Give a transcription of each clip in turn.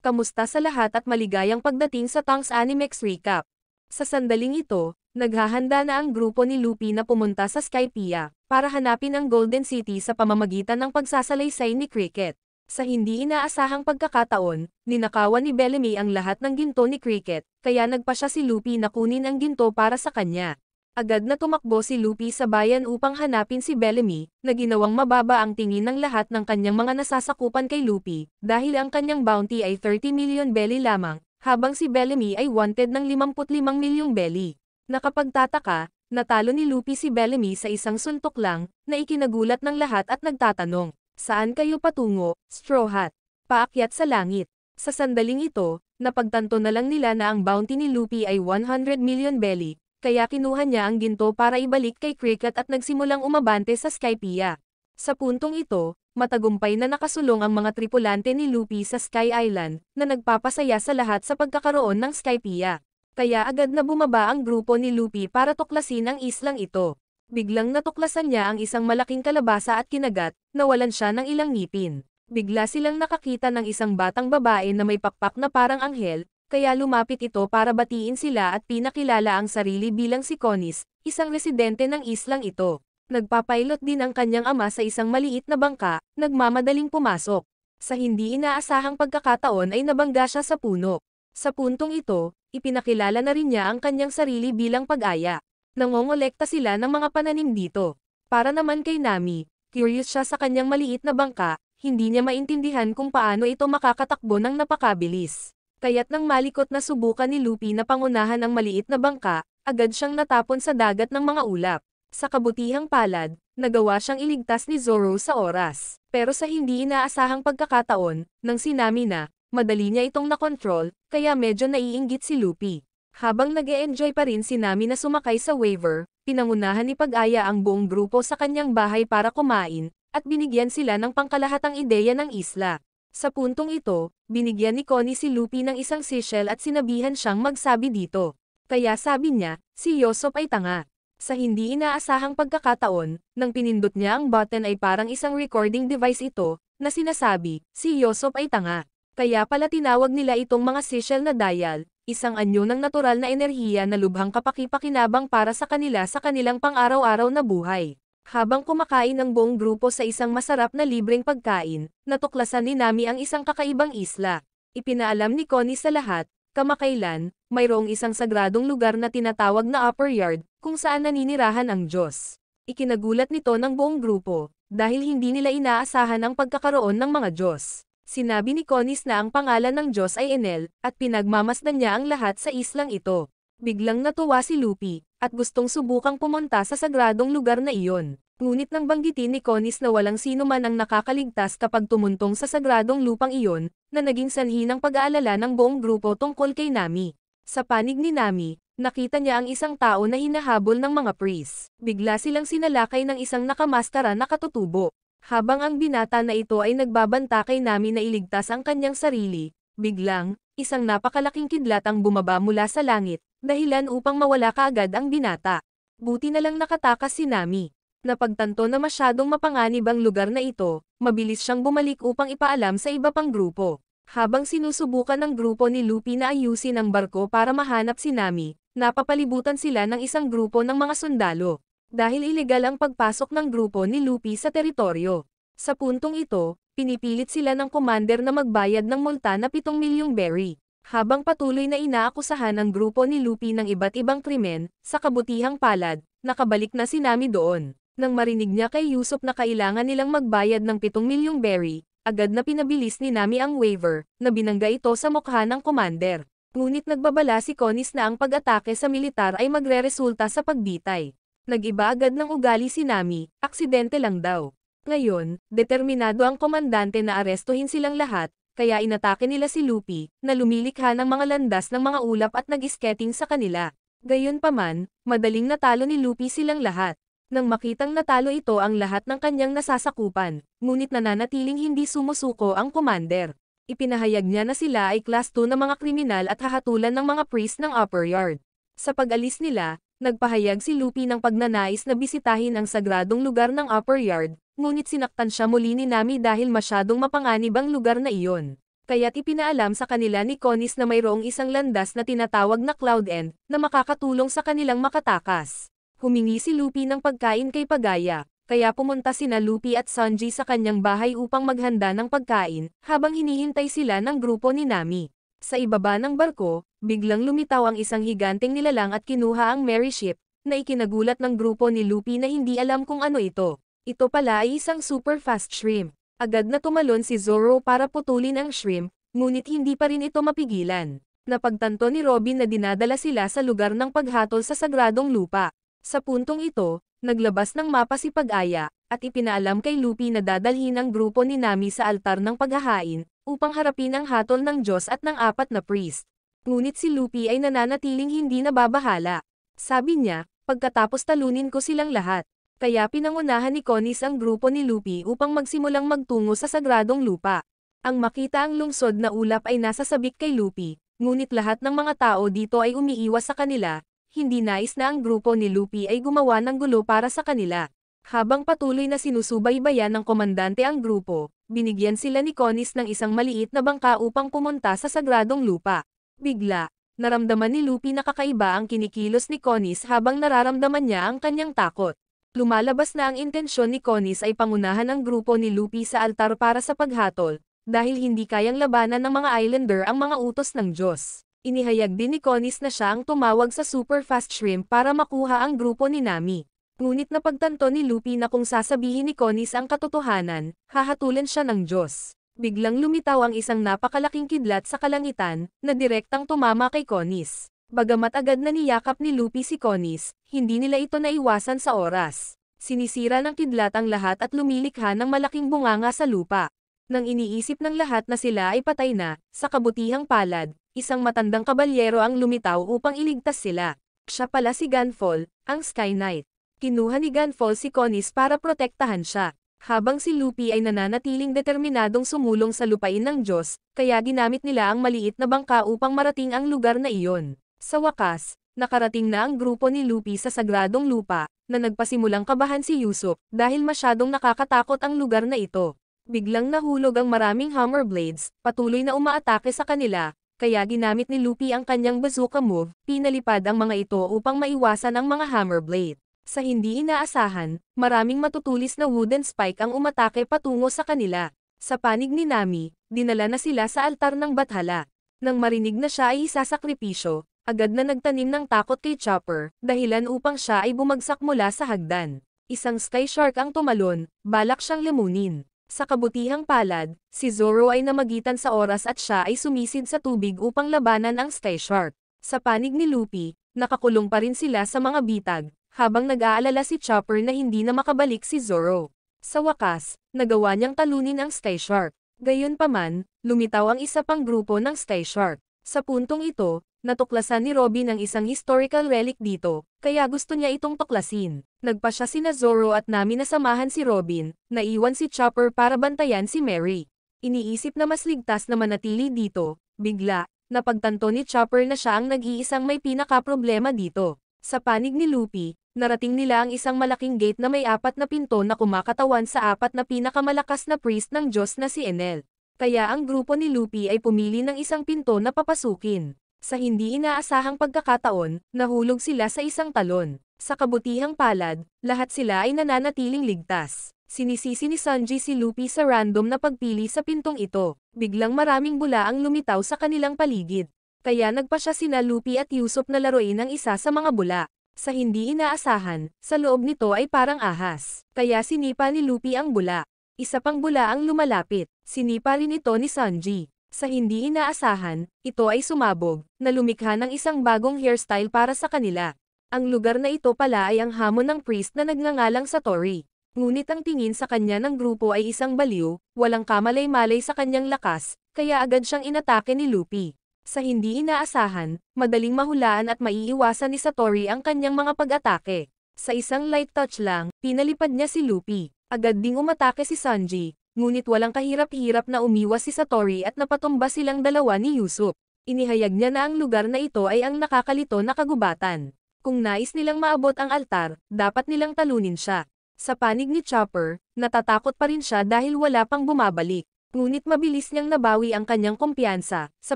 Kamusta sa lahat at maligayang pagdating sa Tongs Animex Recap. Sa sandaling ito, naghahanda na ang grupo ni Lupi na pumunta sa Skypea para hanapin ang Golden City sa pamamagitan ng pagsasalaysay ni Cricket. Sa hindi inaasahang pagkakataon, ninakawan ni Bellamy ang lahat ng ginto ni Cricket, kaya nagpa siya si Lupi na kunin ang ginto para sa kanya agad na tumakbo si Lupi sa bayan upang hanapin si Bellamy, na ginawang mababa ang tingin ng lahat ng kanyang mga nasasakupan kay Lupi, dahil ang kanyang bounty ay 30 million belly lamang, habang si Bellamy ay wanted ng 55 milyong belly. Nakapagtataka, natalo ni Lupi si Bellamy sa isang suntok lang, na ikinagulat ng lahat at nagtatanong, Saan kayo patungo, Straw Hat? Paakyat sa langit. Sa sandaling ito, napagtanto na lang nila na ang bounty ni Lupi ay 100 million belly, kaya kinuha niya ang ginto para ibalik kay Cricket at nagsimulang umabante sa Skypea. Sa puntong ito, matagumpay na nakasulong ang mga tripulante ni Luffy sa Sky Island, na nagpapasaya sa lahat sa pagkakaroon ng Skypea. Kaya agad na bumaba ang grupo ni Luffy para tuklasin ang islang ito. Biglang natuklasan niya ang isang malaking kalabasa at kinagat, nawalan siya ng ilang ngipin. Bigla silang nakakita ng isang batang babae na may pakpak na parang anghel, kaya lumapit ito para batiin sila at pinakilala ang sarili bilang si Conis, isang residente ng islang ito. Nagpapailot din ang kanyang ama sa isang maliit na bangka, nagmamadaling pumasok. Sa hindi inaasahang pagkakataon ay nabangga siya sa puno. Sa puntong ito, ipinakilala na rin niya ang kanyang sarili bilang pag-aya. Nangongolekta sila ng mga pananim dito. Para naman kay Nami, curious siya sa kanyang maliit na bangka, hindi niya maintindihan kung paano ito makakatakbo ng napakabilis. Kaya't nang malikot na subukan ni Lupi na pangunahan ang maliit na bangka, agad siyang natapon sa dagat ng mga ulap. Sa kabutihang palad, nagawa siyang iligtas ni Zoro sa oras. Pero sa hindi inaasahang pagkakataon, nang sinami na, madali niya itong nakontrol, kaya medyo naiinggit si Lupi. Habang nag -e enjoy pa rin si Nami na sumakay sa waiver, pinangunahan ni Pag-aya ang buong grupo sa kanyang bahay para kumain, at binigyan sila ng pangkalahatang ideya ng isla. Sa puntong ito, binigyan ni Connie si Lupi ng isang seashell at sinabihan siyang magsabi dito. Kaya sabi niya, si Yosop ay tanga. Sa hindi inaasahang pagkakataon, nang pinindot niya ang button ay parang isang recording device ito, na sinasabi, si Yosop ay tanga. Kaya pala tinawag nila itong mga seashell na dial, isang anyo ng natural na enerhiya na lubhang kapakipakinabang para sa kanila sa kanilang pang-araw-araw na buhay. Habang kumakain ang buong grupo sa isang masarap na libreng pagkain, natuklasan ni Nami ang isang kakaibang isla. Ipinaalam ni Connie sa lahat, kamakailan, mayroong isang sagradong lugar na tinatawag na upper yard, kung saan naninirahan ang Diyos. Ikinagulat nito ng buong grupo, dahil hindi nila inaasahan ang pagkakaroon ng mga Diyos. Sinabi ni Connie na ang pangalan ng Diyos ay Enel, at pinagmamasdan niya ang lahat sa islang ito. Biglang natuwa si Lupi, at gustong subukang pumunta sa sagradong lugar na iyon. Ngunit nang banggitin ni Conis na walang sino man ang nakakaligtas kapag tumuntong sa sagradong lupang iyon, na naging sanhi ng pag-aalala ng buong grupo tungkol kay Nami. Sa panig ni Nami, nakita niya ang isang tao na hinahabol ng mga priest. Bigla silang sinalakay ng isang nakamaskara na katutubo. Habang ang binata na ito ay nagbabanta kay Nami na iligtas ang kanyang sarili, biglang, isang napakalaking kidlat ang bumaba mula sa langit, Dahilan upang mawala kaagad ang binata. Buti na lang nakatakas si Nami. Napagtanto na masyadong mapanganib ang lugar na ito, mabilis siyang bumalik upang ipaalam sa iba pang grupo. Habang sinusubukan ng grupo ni Lupi na ayusin ang barko para mahanap si Nami, napapalibutan sila ng isang grupo ng mga sundalo. Dahil ilegal ang pagpasok ng grupo ni Lupi sa teritoryo. Sa puntong ito, pinipilit sila ng commander na magbayad ng multa na 7 milyong berry. Habang patuloy na inaakusahan ang grupo ni Lupi ng iba't ibang krimen, sa kabutihang palad, nakabalik na si Nami doon. Nang marinig niya kay Yusop na kailangan nilang magbayad ng 7 milyong berry, agad na pinabilis ni Nami ang waiver, na binangga ito sa mukha ng commander. Ngunit nagbabala si Conis na ang pag-atake sa militar ay magreresulta sa pagditay. Nagiba agad ng ugali si Nami, aksidente lang daw. Ngayon, determinado ang komandante na arestuhin silang lahat, kaya inatake nila si Lupi, na lumilikha ng mga landas ng mga ulap at nag-skating sa kanila. Gayunpaman, madaling natalo ni Lupi silang lahat. Nang makitang natalo ito ang lahat ng kanyang nasasakupan, ngunit nananatiling hindi sumusuko ang commander. Ipinahayag niya na sila ay class 2 na mga kriminal at hahatulan ng mga priest ng upper yard. Sa pag-alis nila, nagpahayag si Lupi ng pagnanais na bisitahin ang sagradong lugar ng upper yard, ngunit sinaktan siya muli ni Nami dahil masyadong mapanganib ang lugar na iyon. Kaya't ipinaalam sa kanila ni Conis na mayroong isang landas na tinatawag na Cloud End, na makakatulong sa kanilang makatakas. Humingi si Lupi ng pagkain kay Pagaya, kaya pumunta sina Lupi at Sanji sa kanyang bahay upang maghanda ng pagkain, habang hinihintay sila ng grupo ni Nami. Sa ibaba ng barko, biglang lumitaw ang isang higanteng nilalang at kinuha ang Mary Ship, na ikinagulat ng grupo ni Lupi na hindi alam kung ano ito. Ito pala ay isang super fast shrimp. Agad na tumalon si Zoro para putulin ang shrimp, ngunit hindi pa rin ito mapigilan. Napagtanto ni Robin na dinadala sila sa lugar ng paghatol sa sagradong lupa. Sa puntong ito, naglabas ng mapa si Pag-aya, at ipinaalam kay Lupi na dadalhin ang grupo ni Nami sa altar ng paghahain, upang harapin ang hatol ng Diyos at ng apat na priest. Ngunit si Lupi ay nananatiling hindi nababahala. Sabi niya, pagkatapos talunin ko silang lahat, kaya pinangunahan ni Conis ang grupo ni Lupi upang magsimulang magtungo sa sagradong lupa. Ang makita ang lungsod na ulap ay nasa sabik kay Lupi, ngunit lahat ng mga tao dito ay umiiwas sa kanila, hindi nais na ang grupo ni Lupi ay gumawa ng gulo para sa kanila. Habang patuloy na sinusubaybayan ng komandante ang grupo, binigyan sila ni Conis ng isang maliit na bangka upang pumunta sa sagradong lupa. Bigla, naramdaman ni Lupi na kakaiba ang kinikilos ni Conis habang nararamdaman niya ang kanyang takot. Lumalabas na ang intensyon ni Conis ay pangunahan ang grupo ni Lupi sa altar para sa paghatol, dahil hindi kayang labanan ng mga Islander ang mga utos ng Diyos. Inihayag din ni Conis na siya ang tumawag sa Super Fast Shrimp para makuha ang grupo ni Nami. Ngunit napagtanto ni Lupi na kung sasabihin ni Conis ang katotohanan, hahatulan siya ng Diyos. Biglang lumitaw ang isang napakalaking kidlat sa kalangitan, na direktang tumama kay Conis. Bagamat agad na niyakap ni Lupi si Conis, hindi nila ito naiwasan sa oras. Sinisira ng kidlat ang lahat at lumilikha ng malaking bunganga sa lupa. Nang iniisip ng lahat na sila ay patay na, sa kabutihang palad, isang matandang kabalyero ang lumitaw upang iligtas sila. Siya pala si Gunfall, ang Sky Knight. Kinuha ni Gunfall si Conis para protektahan siya. Habang si Lupi ay nananatiling determinadong sumulong sa lupain ng Diyos, kaya ginamit nila ang maliit na bangka upang marating ang lugar na iyon. Sa wakas, nakarating na ang grupo ni Lupi sa Sagradong Lupa, na nagpasimulang kabahan si Yusuf dahil masyadong nakakatakot ang lugar na ito. Biglang nahulog ang maraming hammer blades, patuloy na umaatake sa kanila, kaya ginamit ni Lupi ang kanyang bazooka move, pinalipad ang mga ito upang maiwasan ang mga hammer blade. Sa hindi inaasahan, maraming matutulis na wooden spike ang umatake patungo sa kanila. Sa panig ni Nami, dinala na sila sa altar ng bathala. Nang marinig na siya ay isasakripisyo, agad na nagtanim ng takot kay Chopper, dahilan upang siya ay bumagsak mula sa hagdan. Isang sky shark ang tumalon, balak siyang limunin. Sa kabutihang palad, si Zoro ay namagitan sa oras at siya ay sumisid sa tubig upang labanan ang sky shark. Sa panig ni Luffy, nakakulong pa rin sila sa mga bitag, habang nag-aalala si Chopper na hindi na makabalik si Zoro. Sa wakas, nagawa niyang talunin ang sky shark. Gayunpaman, lumitaw ang isa pang grupo ng sky shark. Sa puntong ito, natuklasan ni Robin ang isang historical relic dito, kaya gusto niya itong tuklasin. Nagpa siya sina Zoro at Nami na samahan si Robin, naiwan si Chopper para bantayan si Mary. Iniisip na mas ligtas na manatili dito, bigla, napagtanto ni Chopper na siya ang nag-iisang may pinaka-problema dito. Sa panig ni Luffy, narating nila ang isang malaking gate na may apat na pinto na kumakatawan sa apat na pinakamalakas na priest ng Diyos na si Enel. Kaya ang grupo ni Luffy ay pumili ng isang pinto na papasukin. Sa hindi inaasahang pagkakataon, nahulog sila sa isang talon. Sa kabutihang palad, lahat sila ay nananatiling ligtas. Sinisisi ni Sanji si Luffy sa random na pagpili sa pintong ito. Biglang maraming bula ang lumitaw sa kanilang paligid. Kaya nagpa siya sina Luffy at Yusuf na laruin ang isa sa mga bula. Sa hindi inaasahan, sa loob nito ay parang ahas. Kaya sinipa ni Luffy ang bula. Isa pang bula ang lumalapit. Sinipa rin ito ni Sanji. Sa hindi inaasahan, ito ay sumabog, na lumikha ng isang bagong hairstyle para sa kanila. Ang lugar na ito pala ay ang hamon ng priest na nagngangalang sa Tori. Ngunit ang tingin sa kanya ng grupo ay isang baliw, walang kamalay-malay sa kanyang lakas, kaya agad siyang inatake ni Lupi. Sa hindi inaasahan, madaling mahulaan at maiiwasan ni Satori ang kanyang mga pag-atake. Sa isang light touch lang, pinalipad niya si Lupi. Agad ding umatake si Sanji, Ngunit walang kahirap-hirap na umiwas si Satori at napatumba silang dalawa ni Yusuf. Inihayag niya na ang lugar na ito ay ang nakakalito na kagubatan. Kung nais nilang maabot ang altar, dapat nilang talunin siya. Sa panig ni Chopper, natatakot pa rin siya dahil wala pang bumabalik. Ngunit mabilis niyang nabawi ang kanyang kumpiyansa, sa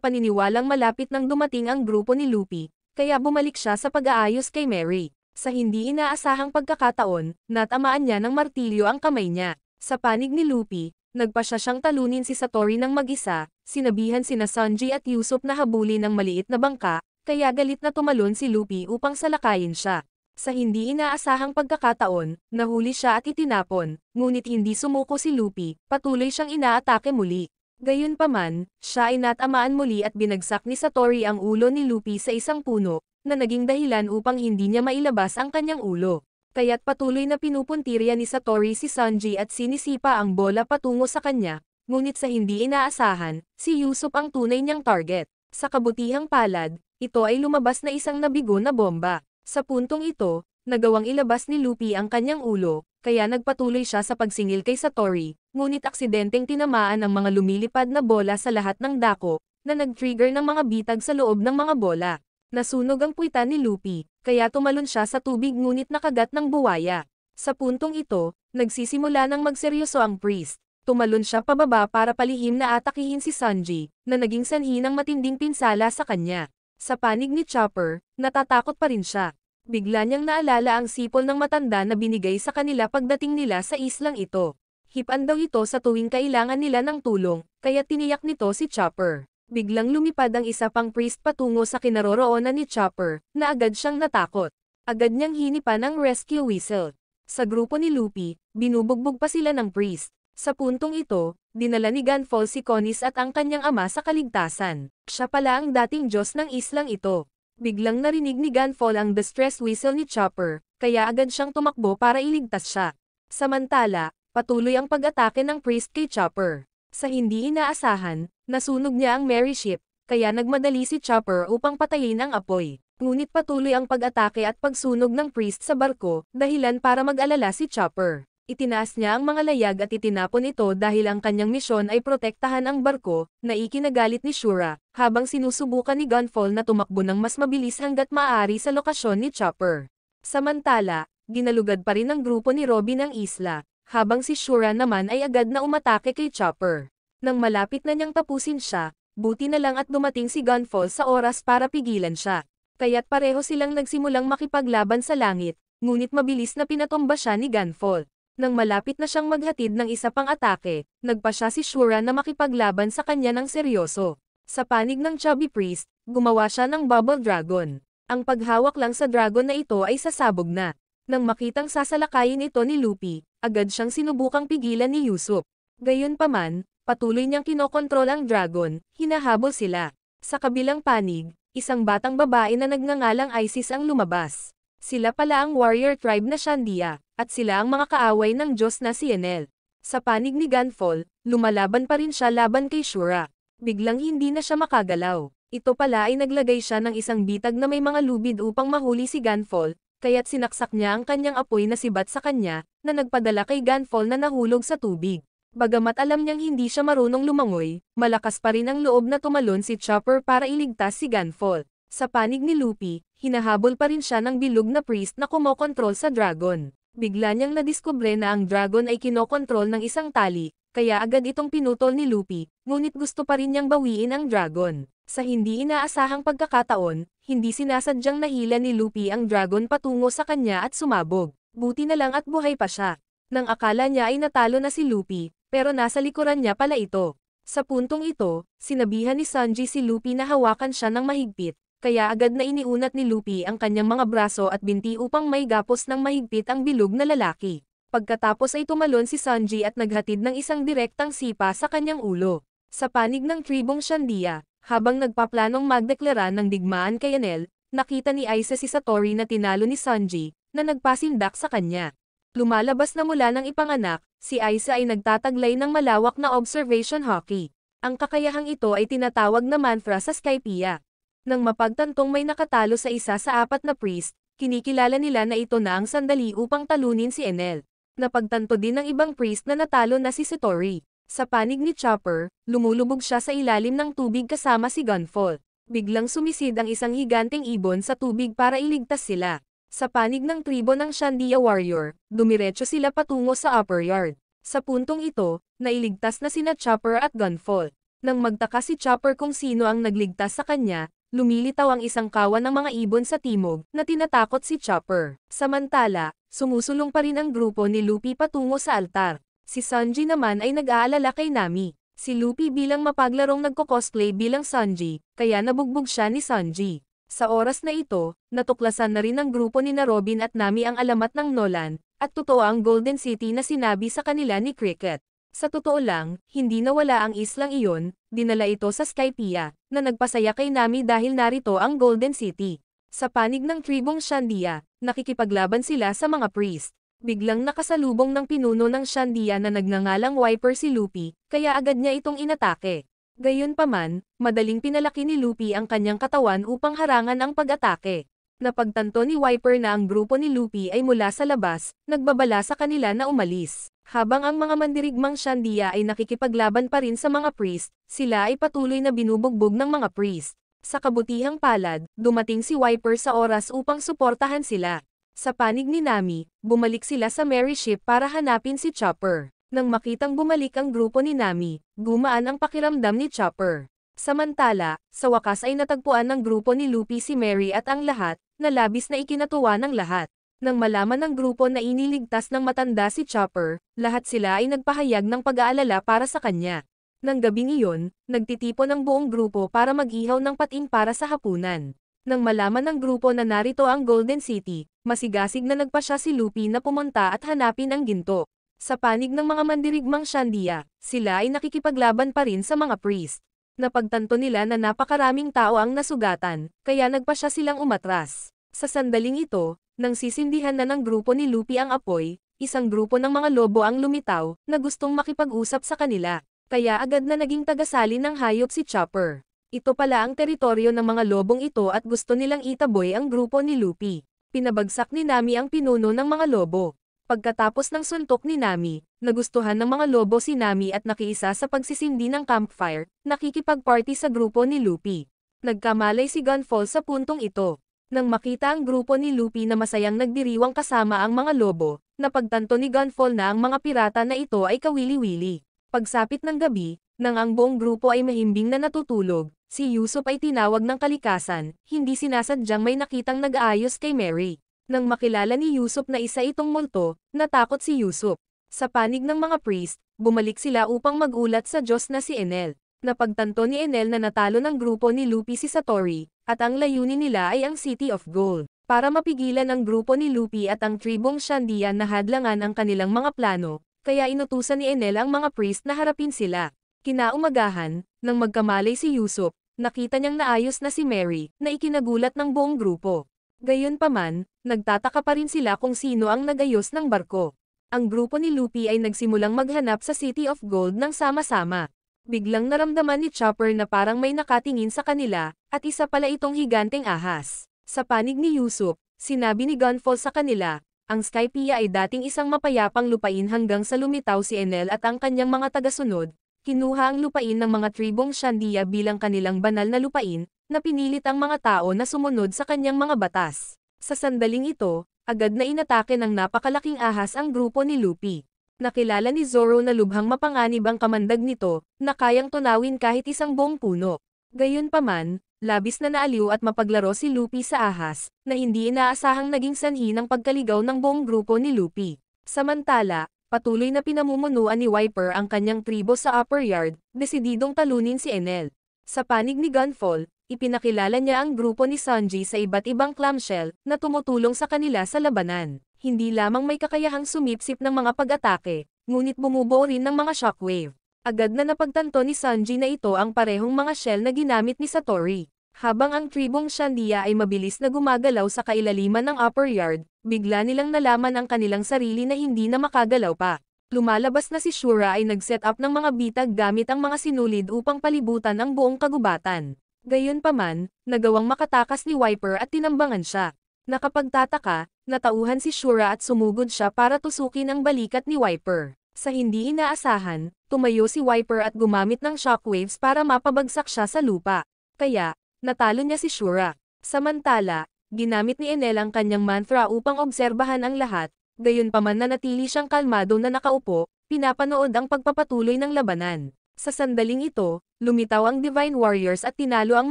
paniniwalang malapit nang dumating ang grupo ni Lupi, kaya bumalik siya sa pag-aayos kay Mary. Sa hindi inaasahang pagkakataon, natamaan niya ng martilyo ang kamay niya. Sa panig ni Lupi, nagpasya siyang talunin si Satori ng mag-isa, sinabihan sina Sanji at Yusuf na habulin ng maliit na bangka, kaya galit na tumalon si Lupi upang salakayin siya. Sa hindi inaasahang pagkakataon, nahuli siya at itinapon, ngunit hindi sumuko si Lupi, patuloy siyang inaatake muli. Gayunpaman, siya ay natamaan muli at binagsak ni Satori ang ulo ni Lupi sa isang puno, na naging dahilan upang hindi niya mailabas ang kanyang ulo kaya't patuloy na pinupuntirya ni Satori si Sanji at sinisipa ang bola patungo sa kanya, ngunit sa hindi inaasahan, si Yusuf ang tunay niyang target. Sa kabutihang palad, ito ay lumabas na isang nabigo na bomba. Sa puntong ito, nagawang ilabas ni Lupi ang kanyang ulo, kaya nagpatuloy siya sa pagsingil kay Satori, ngunit aksidenteng tinamaan ang mga lumilipad na bola sa lahat ng dako, na nag-trigger ng mga bitag sa loob ng mga bola. Nasunog ang puwitan ni Lupi, kaya tumalon siya sa tubig ngunit nakagat ng buwaya. Sa puntong ito, nagsisimula ng magseryoso ang priest. Tumalon siya pababa para palihim na atakihin si Sanji, na naging sanhi ng matinding pinsala sa kanya. Sa panig ni Chopper, natatakot pa rin siya. Bigla niyang naalala ang sipol ng matanda na binigay sa kanila pagdating nila sa islang ito. Hipan daw ito sa tuwing kailangan nila ng tulong, kaya tiniyak nito si Chopper. Biglang lumipad ang isa pang priest patungo sa kinaroroonan ni Chopper, na agad siyang natakot. Agad niyang hinipan ang rescue whistle. Sa grupo ni Lupi, binubugbog pa sila ng priest. Sa puntong ito, dinala ni Gunfall si Conis at ang kanyang ama sa kaligtasan. Siya pala ang dating Diyos ng islang ito. Biglang narinig ni Gunfall ang distress whistle ni Chopper, kaya agad siyang tumakbo para iligtas siya. Samantala, patuloy ang pag-atake ng priest kay Chopper. Sa hindi inaasahan, Nasunog niya ang Mary Ship, kaya nagmadali si Chopper upang patayin ang apoy. Ngunit patuloy ang pag-atake at pagsunog ng priest sa barko, dahilan para mag-alala si Chopper. Itinaas niya ang mga layag at itinapon ito dahil ang kanyang misyon ay protektahan ang barko, na ikinagalit ni Shura, habang sinusubukan ni Gunfall na tumakbo ng mas mabilis hanggat maaari sa lokasyon ni Chopper. Samantala, ginalugad pa rin ang grupo ni Robin ang isla, habang si Shura naman ay agad na umatake kay Chopper. Nang malapit na niyang tapusin siya, buti na lang at dumating si Gunfall sa oras para pigilan siya. Kaya't pareho silang nagsimulang makipaglaban sa langit, ngunit mabilis na pinatumba siya ni Gunfall. Nang malapit na siyang maghatid ng isa pang atake, nagpa siya si Shura na makipaglaban sa kanya ng seryoso. Sa panig ng Chubby Priest, gumawa siya ng Bubble Dragon. Ang paghawak lang sa dragon na ito ay sasabog na. Nang makitang sasalakayin ito ni Lupi, agad siyang sinubukang pigilan ni Yusup. Gayunpaman, Patuloy niyang kinokontrol ang dragon, hinahabol sila. Sa kabilang panig, isang batang babae na nagngangalang Isis ang lumabas. Sila pala ang warrior tribe na Shandia, at sila ang mga kaaway ng Diyos na si Enel. Sa panig ni Gunfall, lumalaban pa rin siya laban kay Shura. Biglang hindi na siya makagalaw. Ito pala ay naglagay siya ng isang bitag na may mga lubid upang mahuli si Gunfall, kaya't sinaksak niya ang kanyang apoy na sibat sa kanya, na nagpadala kay Gunfall na nahulog sa tubig. Bagamat alam niyang hindi siya marunong lumangoy, malakas pa rin ang loob na tumalon si Chopper para iligtas si Gunfall. Sa panig ni Lupi, hinahabol pa rin siya ng bilog na priest na kumokontrol sa dragon. Bigla niyang nadiskubre na ang dragon ay kinokontrol ng isang tali, kaya agad itong pinutol ni Lupi, ngunit gusto pa rin niyang bawiin ang dragon. Sa hindi inaasahang pagkakataon, hindi sinasadyang nahila ni Lupi ang dragon patungo sa kanya at sumabog. Buti na lang at buhay pa siya. Nang akala niya ay natalo na si Lupi, pero nasa likuran niya pala ito. Sa puntong ito, sinabihan ni Sanji si Luffy na hawakan siya ng mahigpit, kaya agad na iniunat ni Luffy ang kanyang mga braso at binti upang may gapos ng mahigpit ang bilog na lalaki. Pagkatapos ay tumalon si Sanji at naghatid ng isang direktang sipa sa kanyang ulo. Sa panig ng tribong Shandia, habang nagpaplanong magdeklara ng digmaan kay Anel, nakita ni Aisa si Satori na tinalo ni Sanji, na nagpasindak sa kanya. Lumalabas na mula ng ipanganak, si Aiza ay nagtataglay ng malawak na observation hockey. Ang kakayahang ito ay tinatawag na mantra sa Skypea. Nang mapagtantong may nakatalo sa isa sa apat na priest, kinikilala nila na ito na ang sandali upang talunin si Enel. Napagtanto din ng ibang priest na natalo na si Satori. Sa panig ni Chopper, lumulubog siya sa ilalim ng tubig kasama si Gunfall. Biglang sumisid ang isang higanteng ibon sa tubig para iligtas sila. Sa panig ng tribo ng Shandia Warrior, dumiretso sila patungo sa upper yard. Sa puntong ito, nailigtas na sina Chopper at Gunfall. Nang magtaka si Chopper kung sino ang nagligtas sa kanya, lumilitaw ang isang kawan ng mga ibon sa timog na tinatakot si Chopper. Samantala, sumusulong pa rin ang grupo ni Luffy patungo sa altar. Si Sanji naman ay nag-aalala kay Nami. Si Luffy bilang mapaglarong nagko-cosplay bilang Sanji, kaya nabugbog siya ni Sanji. Sa oras na ito, natuklasan na rin ng grupo ni na Robin at Nami ang alamat ng Nolan, at totoo ang Golden City na sinabi sa kanila ni Cricket. Sa totoo lang, hindi nawala ang islang iyon, dinala ito sa Skypia, na nagpasaya kay Nami dahil narito ang Golden City. Sa panig ng tribong Shandia, nakikipaglaban sila sa mga priest. Biglang nakasalubong ng pinuno ng Shandia na nagnangalang Wiper si Lupi, kaya agad niya itong inatake. Gayunpaman, madaling pinalaki ni Luffy ang kanyang katawan upang harangan ang pag-atake. Napagtanto ni Wiper na ang grupo ni Luffy ay mula sa labas, nagbabala sa kanila na umalis. Habang ang mga mandirigmang Shandia ay nakikipaglaban pa rin sa mga priest, sila ay patuloy na binubugbog ng mga priest. Sa kabutihang palad, dumating si Wiper sa oras upang suportahan sila. Sa panig ni Nami, bumalik sila sa Merry Ship para hanapin si Chopper. Nang makitang bumalik ang grupo ni Nami, gumaan ang pakiramdam ni Chopper. Samantala, sa wakas ay natagpuan ng grupo ni Luffy si Mary at ang lahat, na labis na ikinatuwa ng lahat. Nang malaman ng grupo na iniligtas ng matanda si Chopper, lahat sila ay nagpahayag ng pag-aalala para sa kanya. Nang gabing iyon, nagtitipon ang buong grupo para mag ng pating para sa hapunan. Nang malaman ng grupo na narito ang Golden City, masigasig na nagpa siya si Luffy na pumunta at hanapin ang ginto. Sa panig ng mga mandirigmang Shandia, sila ay nakikipaglaban pa rin sa mga priest. Napagtanto nila na napakaraming tao ang nasugatan, kaya nagpa siya silang umatras. Sa sandaling ito, nang sisindihan na ng grupo ni Lupi ang apoy, isang grupo ng mga lobo ang lumitaw, na gustong makipag-usap sa kanila. Kaya agad na naging tagasali ng hayop si Chopper. Ito pala ang teritoryo ng mga lobong ito at gusto nilang itaboy ang grupo ni Lupi. Pinabagsak ni Nami ang pinuno ng mga lobo. Pagkatapos ng suntok ni Nami, nagustuhan ng mga lobo si Nami at nakiisa sa pagsisindi ng campfire, nakikipagparty sa grupo ni Lupi. Nagkamalay si Gunfall sa puntong ito. Nang makita ang grupo ni Lupi na masayang nagdiriwang kasama ang mga lobo, napagtanto ni Gunfall na ang mga pirata na ito ay kawili-wili. Pagsapit ng gabi, nang ang buong grupo ay mahimbing na natutulog, si Yusuf ay tinawag ng kalikasan, hindi sinasadyang may nakitang nag-aayos kay Mary. Nang makilala ni Yusuf na isa itong multo, natakot si Yusuf. Sa panig ng mga priest, bumalik sila upang magulat sa Diyos na si Enel. Napagtanto ni Enel na natalo ng grupo ni Lupi si Satori, at ang layunin nila ay ang City of Gold. Para mapigilan ang grupo ni Lupi at ang tribong Shandian na hadlangan ang kanilang mga plano, kaya inutusan ni Enel ang mga priest na harapin sila. Kinaumagahan, nang magkamalay si Yusuf, nakita niyang naayos na si Mary, na ikinagulat ng buong grupo. Gayunpaman, nagtataka pa rin sila kung sino ang nagayos ng barko. Ang grupo ni Luffy ay nagsimulang maghanap sa City of Gold ng sama-sama. Biglang naramdaman ni Chopper na parang may nakatingin sa kanila, at isa pala itong higanteng ahas. Sa panig ni Yusuf, sinabi ni Gunfall sa kanila, ang Skypia ay dating isang mapayapang lupain hanggang sa lumitaw si Enel at ang kanyang mga tagasunod, Kinuha ang lupain ng mga tribong Shandia bilang kanilang banal na lupain, na pinilit ang mga tao na sumunod sa kanyang mga batas. Sa sandaling ito, agad na inatake ng napakalaking ahas ang grupo ni Lupi. Nakilala ni Zoro na lubhang mapanganib ang kamandag nito, na kayang tunawin kahit isang buong puno. Gayunpaman, labis na naaliw at mapaglaro si Lupi sa ahas, na hindi inaasahang naging sanhi ng pagkaligaw ng buong grupo ni Lupi. Samantala, patuloy na pinamumunuan ni Wiper ang kanyang tribo sa upper yard, desididong talunin si Enel. Sa panig ni Gunfall, ipinakilala niya ang grupo ni Sanji sa iba't ibang clamshell na tumutulong sa kanila sa labanan. Hindi lamang may kakayahang sumipsip ng mga pag-atake, ngunit bumubuo rin ng mga shockwave. Agad na napagtanto ni Sanji na ito ang parehong mga shell na ginamit ni Satori. Habang ang tribong Shandia ay mabilis na gumagalaw sa kailaliman ng upper yard, bigla nilang nalaman ang kanilang sarili na hindi na makagalaw pa. Lumalabas na si Shura ay nag-set up ng mga bitag gamit ang mga sinulid upang palibutan ang buong kagubatan. Gayunpaman, nagawang makatakas ni Wiper at tinambangan siya. Nakapagtataka, natauhan si Shura at sumugod siya para tusukin ang balikat ni Wiper. Sa hindi inaasahan, tumayo si Wiper at gumamit ng shockwaves para mapabagsak siya sa lupa. Kaya, natalo niya si Shura. Samantala, ginamit ni Enel ang kanyang mantra upang obserbahan ang lahat, gayunpaman na natili siyang kalmado na nakaupo, pinapanood ang pagpapatuloy ng labanan. Sa sandaling ito, lumitaw ang Divine Warriors at tinalo ang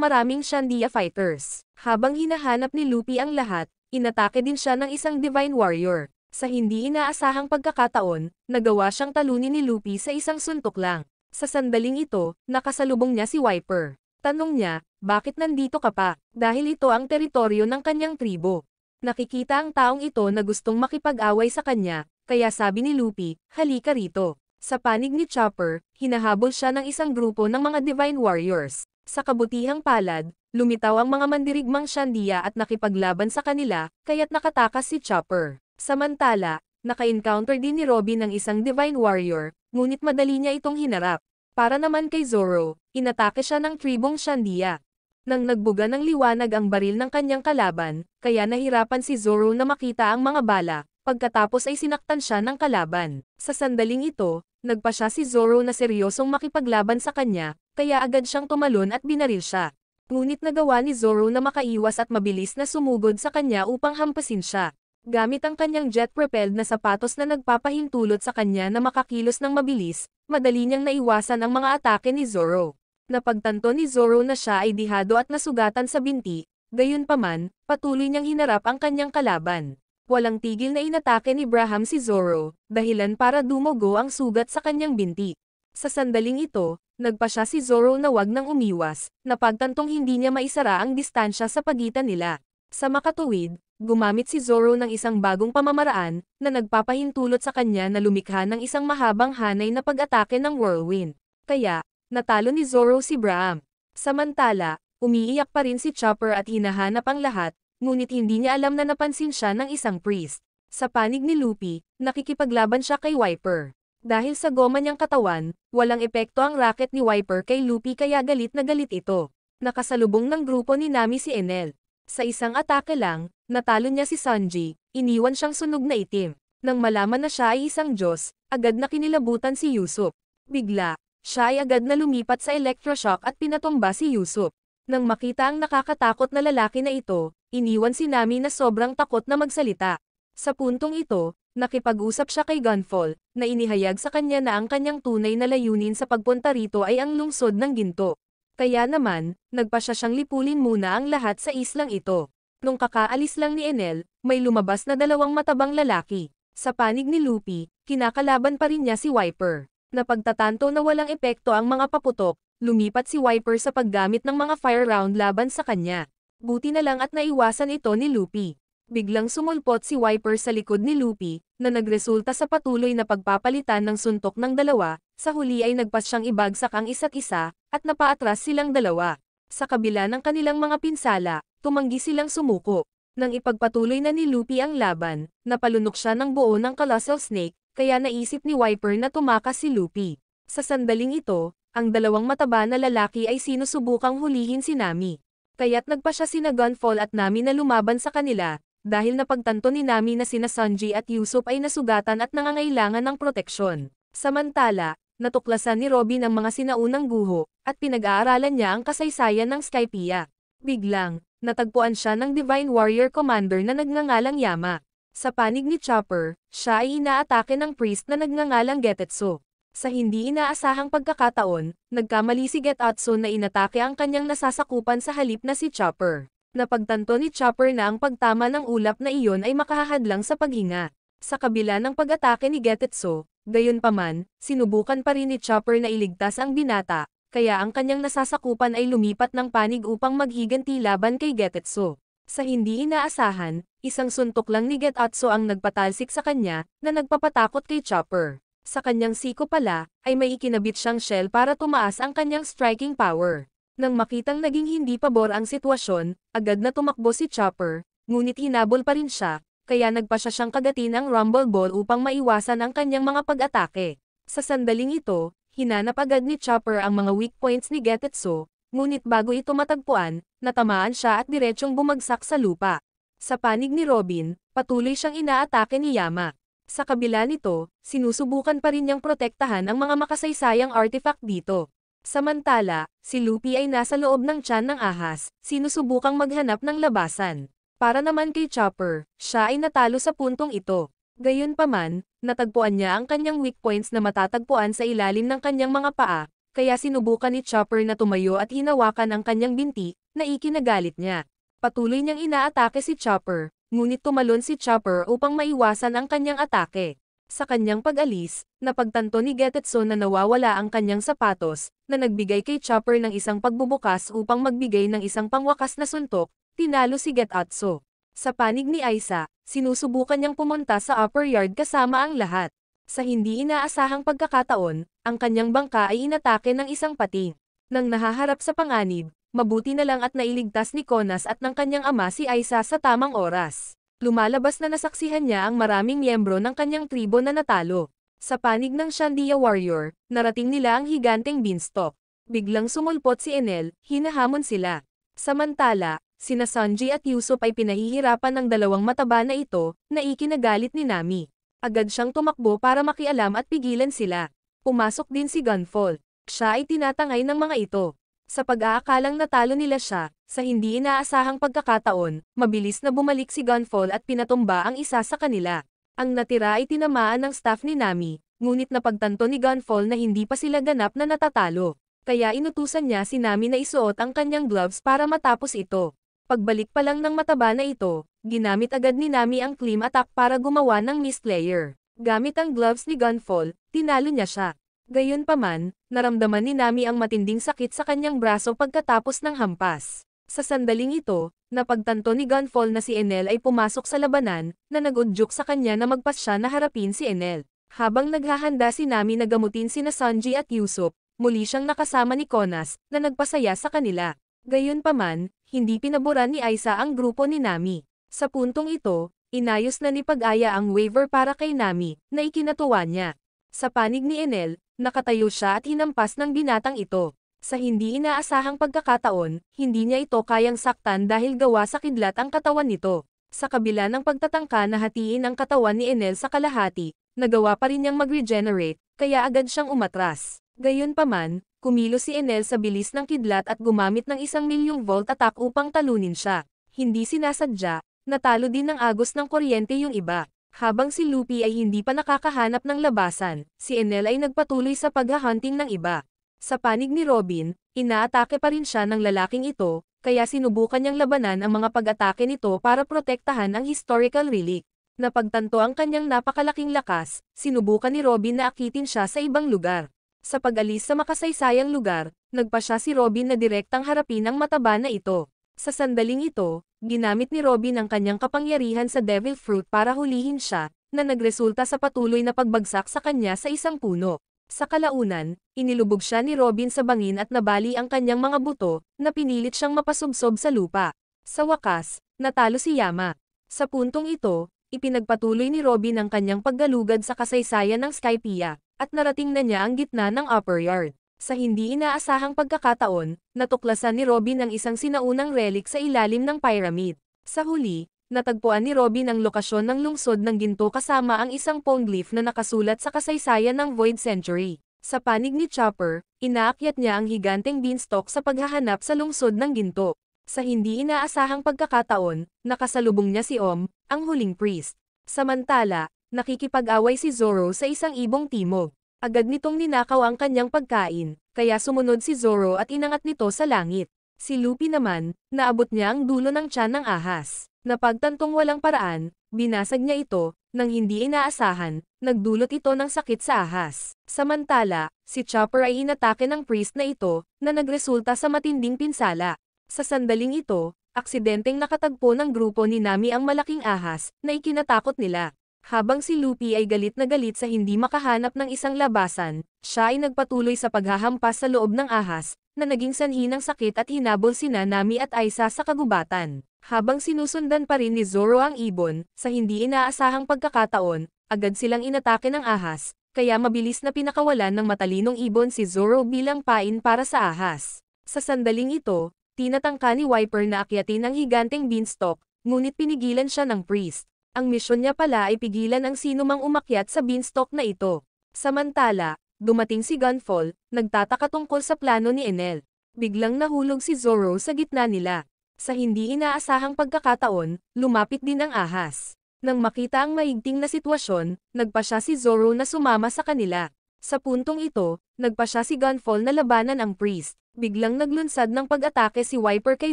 maraming Shandia fighters. Habang hinahanap ni Luffy ang lahat, inatake din siya ng isang Divine Warrior. Sa hindi inaasahang pagkakataon, nagawa siyang talunin ni Luffy sa isang suntok lang. Sa sandaling ito, nakasalubong niya si Wiper. Tanong niya, bakit nandito ka pa? Dahil ito ang teritoryo ng kanyang tribo. Nakikita ang taong ito na gustong makipag-away sa kanya, kaya sabi ni Luffy, halika rito. Sa panig ni Chopper, hinahabol siya ng isang grupo ng mga Divine Warriors. Sa kabutihang palad, lumitaw ang mga mandirigmang Shandia at nakipaglaban sa kanila, kaya't nakatakas si Chopper. Samantala, naka-encounter din ni Robin ng isang Divine Warrior, ngunit madali niya itong hinarap. Para naman kay Zoro, inatake siya ng tribong Shandia. Nang nagbuga ng liwanag ang baril ng kanyang kalaban, kaya nahirapan si Zoro na makita ang mga bala, pagkatapos ay sinaktan siya ng kalaban. Sa sandaling ito, nagpa siya si Zoro na seryosong makipaglaban sa kanya, kaya agad siyang tumalon at binaril siya. Ngunit nagawa ni Zoro na makaiwas at mabilis na sumugod sa kanya upang hampasin siya. Gamit ang kanyang jet-propelled na sapatos na nagpapahintulot sa kanya na makakilos ng mabilis, madali niyang naiwasan ang mga atake ni Zoro. Napagtanto ni Zoro na siya ay dihado at nasugatan sa binti, gayunpaman, patuloy niyang hinarap ang kanyang kalaban. Walang tigil na inatake ni Braham si Zoro, dahilan para dumugo ang sugat sa kanyang binti. Sa sandaling ito, nagpa siya si Zoro na wag nang umiwas, napagtantong hindi niya maisara ang distansya sa pagitan nila. Sa makatuwid, gumamit si Zoro ng isang bagong pamamaraan, na nagpapahintulot sa kanya na lumikha ng isang mahabang hanay na pag-atake ng whirlwind. Kaya, natalo ni Zoro si Brahm. Samantala, umiiyak pa rin si Chopper at hinahanap ang lahat, ngunit hindi niya alam na napansin siya ng isang priest. Sa panig ni Lupi, nakikipaglaban siya kay Wiper. Dahil sa goma niyang katawan, walang epekto ang racket ni Wiper kay Lupi kaya galit na galit ito. Nakasalubong ng grupo ni Nami si Enel. Sa isang atake lang, natalo niya si Sanji, iniwan siyang sunog na itim. Nang malaman na siya ay isang Diyos, agad na kinilabutan si Yusuf. Bigla, siya ay agad na lumipat sa electroshock at pinatumba si Yusuf. Nang makita ang nakakatakot na lalaki na ito, Iniwan si Nami na sobrang takot na magsalita. Sa puntong ito, nakipag-usap siya kay Gunfall, na inihayag sa kanya na ang kanyang tunay na layunin sa pagpunta rito ay ang lungsod ng ginto. Kaya naman, nagpa siya siyang lipulin muna ang lahat sa islang ito. Nung kakaalis lang ni Enel, may lumabas na dalawang matabang lalaki. Sa panig ni Lupi, kinakalaban pa rin niya si Wiper. Napagtatanto na walang epekto ang mga paputok, lumipat si Wiper sa paggamit ng mga fire round laban sa kanya. Buti na lang at naiwasan ito ni Lupi. Biglang sumulpot si Wiper sa likod ni Lupi, na nagresulta sa patuloy na pagpapalitan ng suntok ng dalawa, sa huli ay nagpas siyang ibagsak ang isa't isa, at napaatras silang dalawa. Sa kabila ng kanilang mga pinsala, tumanggi silang sumuko. Nang ipagpatuloy na ni Lupi ang laban, napalunok siya ng buo ng Colossal Snake, kaya naisip ni Wiper na tumakas si Lupi. Sa sandaling ito, ang dalawang mataba na lalaki ay sinusubukang hulihin si Nami. Kaya't nagpa siya sina Gunfall at Nami na lumaban sa kanila, dahil napagtanto ni Nami na sina Sanji at Yusuf ay nasugatan at nangangailangan ng proteksyon. Samantala, natuklasan ni Robin ang mga sinaunang guho, at pinag-aaralan niya ang kasaysayan ng Skypiea. Biglang, natagpuan siya ng Divine Warrior Commander na nagngangalang Yama. Sa panig ni Chopper, siya ay inaatake ng priest na nagngangalang Getetsu. Sa hindi inaasahang pagkakataon, nagkamali si Getatsu na inatake ang kanyang nasasakupan sa halip na si Chopper. Napagtanto ni Chopper na ang pagtama ng ulap na iyon ay makahahadlang sa paghinga. Sa kabila ng pag-atake ni Getetsu, gayunpaman, sinubukan pa rin ni Chopper na iligtas ang binata, kaya ang kanyang nasasakupan ay lumipat ng panig upang maghiganti laban kay Getetsu. Sa hindi inaasahan, isang suntok lang ni Getatsu ang nagpatalsik sa kanya, na nagpapatakot kay Chopper. Sa kanyang siko pala, ay may ikinabit siyang shell para tumaas ang kanyang striking power. Nang makitang naging hindi pabor ang sitwasyon, agad na tumakbo si Chopper, ngunit hinabol pa rin siya, kaya nagpa siya siyang kagatin ang Rumble Ball upang maiwasan ang kanyang mga pag-atake. Sa sandaling ito, hinanap agad ni Chopper ang mga weak points ni Getetsu, ngunit bago ito matagpuan, natamaan siya at diretsyong bumagsak sa lupa. Sa panig ni Robin, patuloy siyang inaatake ni Yama. Sa kabila nito, sinusubukan pa rin niyang protektahan ang mga makasaysayang artifact dito. Samantala, si Luffy ay nasa loob ng tiyan ng ahas, sinusubukang maghanap ng labasan. Para naman kay Chopper, siya ay natalo sa puntong ito. Gayunpaman, natagpuan niya ang kanyang weak points na matatagpuan sa ilalim ng kanyang mga paa, kaya sinubukan ni Chopper na tumayo at hinawakan ang kanyang binti, na ikinagalit niya. Patuloy niyang inaatake si Chopper, ngunit tumalon si Chopper upang maiwasan ang kanyang atake. Sa kanyang pag-alis, napagtanto ni Getetsu na nawawala ang kanyang sapatos, na nagbigay kay Chopper ng isang pagbubukas upang magbigay ng isang pangwakas na suntok, tinalo si Getatsu. Sa panig ni Aisa, sinusubukan niyang pumunta sa upper yard kasama ang lahat. Sa hindi inaasahang pagkakataon, ang kanyang bangka ay inatake ng isang pating. Nang nahaharap sa panganib, Mabuti na lang at nailigtas ni Konas at ng kanyang ama si Aisa sa tamang oras. Lumalabas na nasaksihan niya ang maraming miyembro ng kanyang tribo na natalo. Sa panig ng Shandia Warrior, narating nila ang higanteng beanstalk. Biglang sumulpot si Enel, hinahamon sila. Samantala, sina Sanji at Yusuf ay pinahihirapan ng dalawang mataba na ito, na ikinagalit ni Nami. Agad siyang tumakbo para makialam at pigilan sila. Pumasok din si Gunfall. Siya ay tinatangay ng mga ito. Sa pag-aakalang natalo nila siya, sa hindi inaasahang pagkakataon, mabilis na bumalik si Gunfall at pinatumba ang isa sa kanila. Ang natira ay tinamaan ng staff ni Nami, ngunit napagtanto ni Gunfall na hindi pa sila ganap na natatalo. Kaya inutusan niya si Nami na isuot ang kanyang gloves para matapos ito. Pagbalik pa lang ng mataba na ito, ginamit agad ni Nami ang clean attack para gumawa ng mist layer. Gamit ang gloves ni Gunfall, tinalo niya siya. Gayunpaman, naramdaman ni Nami ang matinding sakit sa kanyang braso pagkatapos ng hampas. Sa sandaling ito, napagtanto ni Gunfall na si Enel ay pumasok sa labanan, na nagudyok sa kanya na magpas siya na harapin si Enel. Habang naghahanda si Nami na gamutin sina Sanji at Yusuf, muli siyang nakasama ni Konas, na nagpasaya sa kanila. Gayunpaman, hindi pinaboran ni Aisa ang grupo ni Nami. Sa puntong ito, inayos na ni Pag-aya ang waiver para kay Nami, na ikinatuwa niya. Sa panig ni Enel, Nakatayo siya at hinampas ng binatang ito. Sa hindi inaasahang pagkakataon, hindi niya ito kayang saktan dahil gawa sa kidlat ang katawan nito. Sa kabila ng pagtatangka na hatiin ang katawan ni Enel sa kalahati, nagawa pa rin niyang mag-regenerate, kaya agad siyang umatras. Gayunpaman, kumilo si Enel sa bilis ng kidlat at gumamit ng isang milyong volt attack upang talunin siya. Hindi sinasadya, natalo din ng agos ng kuryente yung iba. Habang si Lupi ay hindi pa nakakahanap ng labasan, si Enel ay nagpatuloy sa paghahunting ng iba. Sa panig ni Robin, inaatake pa rin siya ng lalaking ito, kaya sinubukan niyang labanan ang mga pag-atake nito para protektahan ang historical relic. Napagtanto ang kanyang napakalaking lakas, sinubukan ni Robin na akitin siya sa ibang lugar. Sa pag-alis sa makasaysayang lugar, nagpa siya si Robin na direktang harapin ang mataba na ito. Sa sandaling ito, ginamit ni Robin ang kanyang kapangyarihan sa Devil Fruit para hulihin siya, na nagresulta sa patuloy na pagbagsak sa kanya sa isang puno. Sa kalaunan, inilubog siya ni Robin sa bangin at nabali ang kanyang mga buto, na pinilit siyang mapasubsob sa lupa. Sa wakas, natalo si Yama. Sa puntong ito, ipinagpatuloy ni Robin ang kanyang paggalugad sa kasaysayan ng Skypiea, at narating na niya ang gitna ng upper yard. Sa hindi inaasahang pagkakataon, natuklasan ni Robin ang isang sinaunang relic sa ilalim ng pyramid. Sa huli, natagpuan ni Robin ang lokasyon ng lungsod ng ginto kasama ang isang poneglyph na nakasulat sa kasaysayan ng Void Century. Sa panig ni Chopper, inaakyat niya ang higanteng beanstalk sa paghahanap sa lungsod ng ginto. Sa hindi inaasahang pagkakataon, nakasalubong niya si Om, ang huling priest. Samantala, nakikipag-away si Zoro sa isang ibong timog. Agad nitong ninakaw ang kanyang pagkain, kaya sumunod si Zoro at inangat nito sa langit. Si Luffy naman, naabot niya ang dulo ng tiyan ng ahas. Napagtantong walang paraan, binasag niya ito, nang hindi inaasahan, nagdulot ito ng sakit sa ahas. Samantala, si Chopper ay inatake ng priest na ito, na nagresulta sa matinding pinsala. Sa sandaling ito, aksidenteng nakatagpo ng grupo ni Nami ang malaking ahas, na ikinatakot nila. Habang si Lupi ay galit na galit sa hindi makahanap ng isang labasan, siya ay nagpatuloy sa paghahampas sa loob ng ahas, na naging sanhi ng sakit at hinabol si Nanami at Aisa sa kagubatan. Habang sinusundan pa rin ni Zoro ang ibon, sa hindi inaasahang pagkakataon, agad silang inatake ng ahas, kaya mabilis na pinakawalan ng matalinong ibon si Zoro bilang pain para sa ahas. Sa sandaling ito, tinatangka ni Wiper na akyatin ang higanteng beanstalk, ngunit pinigilan siya ng priest. Ang misyon niya pala ay pigilan ang sinumang umakyat sa beanstalk na ito. Samantala, dumating si Gunfall, nagtataka tungkol sa plano ni Enel. Biglang nahulog si Zoro sa gitna nila. Sa hindi inaasahang pagkakataon, lumapit din ang ahas. Nang makita ang maigting na sitwasyon, nagpa siya si Zoro na sumama sa kanila. Sa puntong ito, nagpa siya si Gunfall na labanan ang priest. Biglang naglunsad ng pag-atake si Wiper kay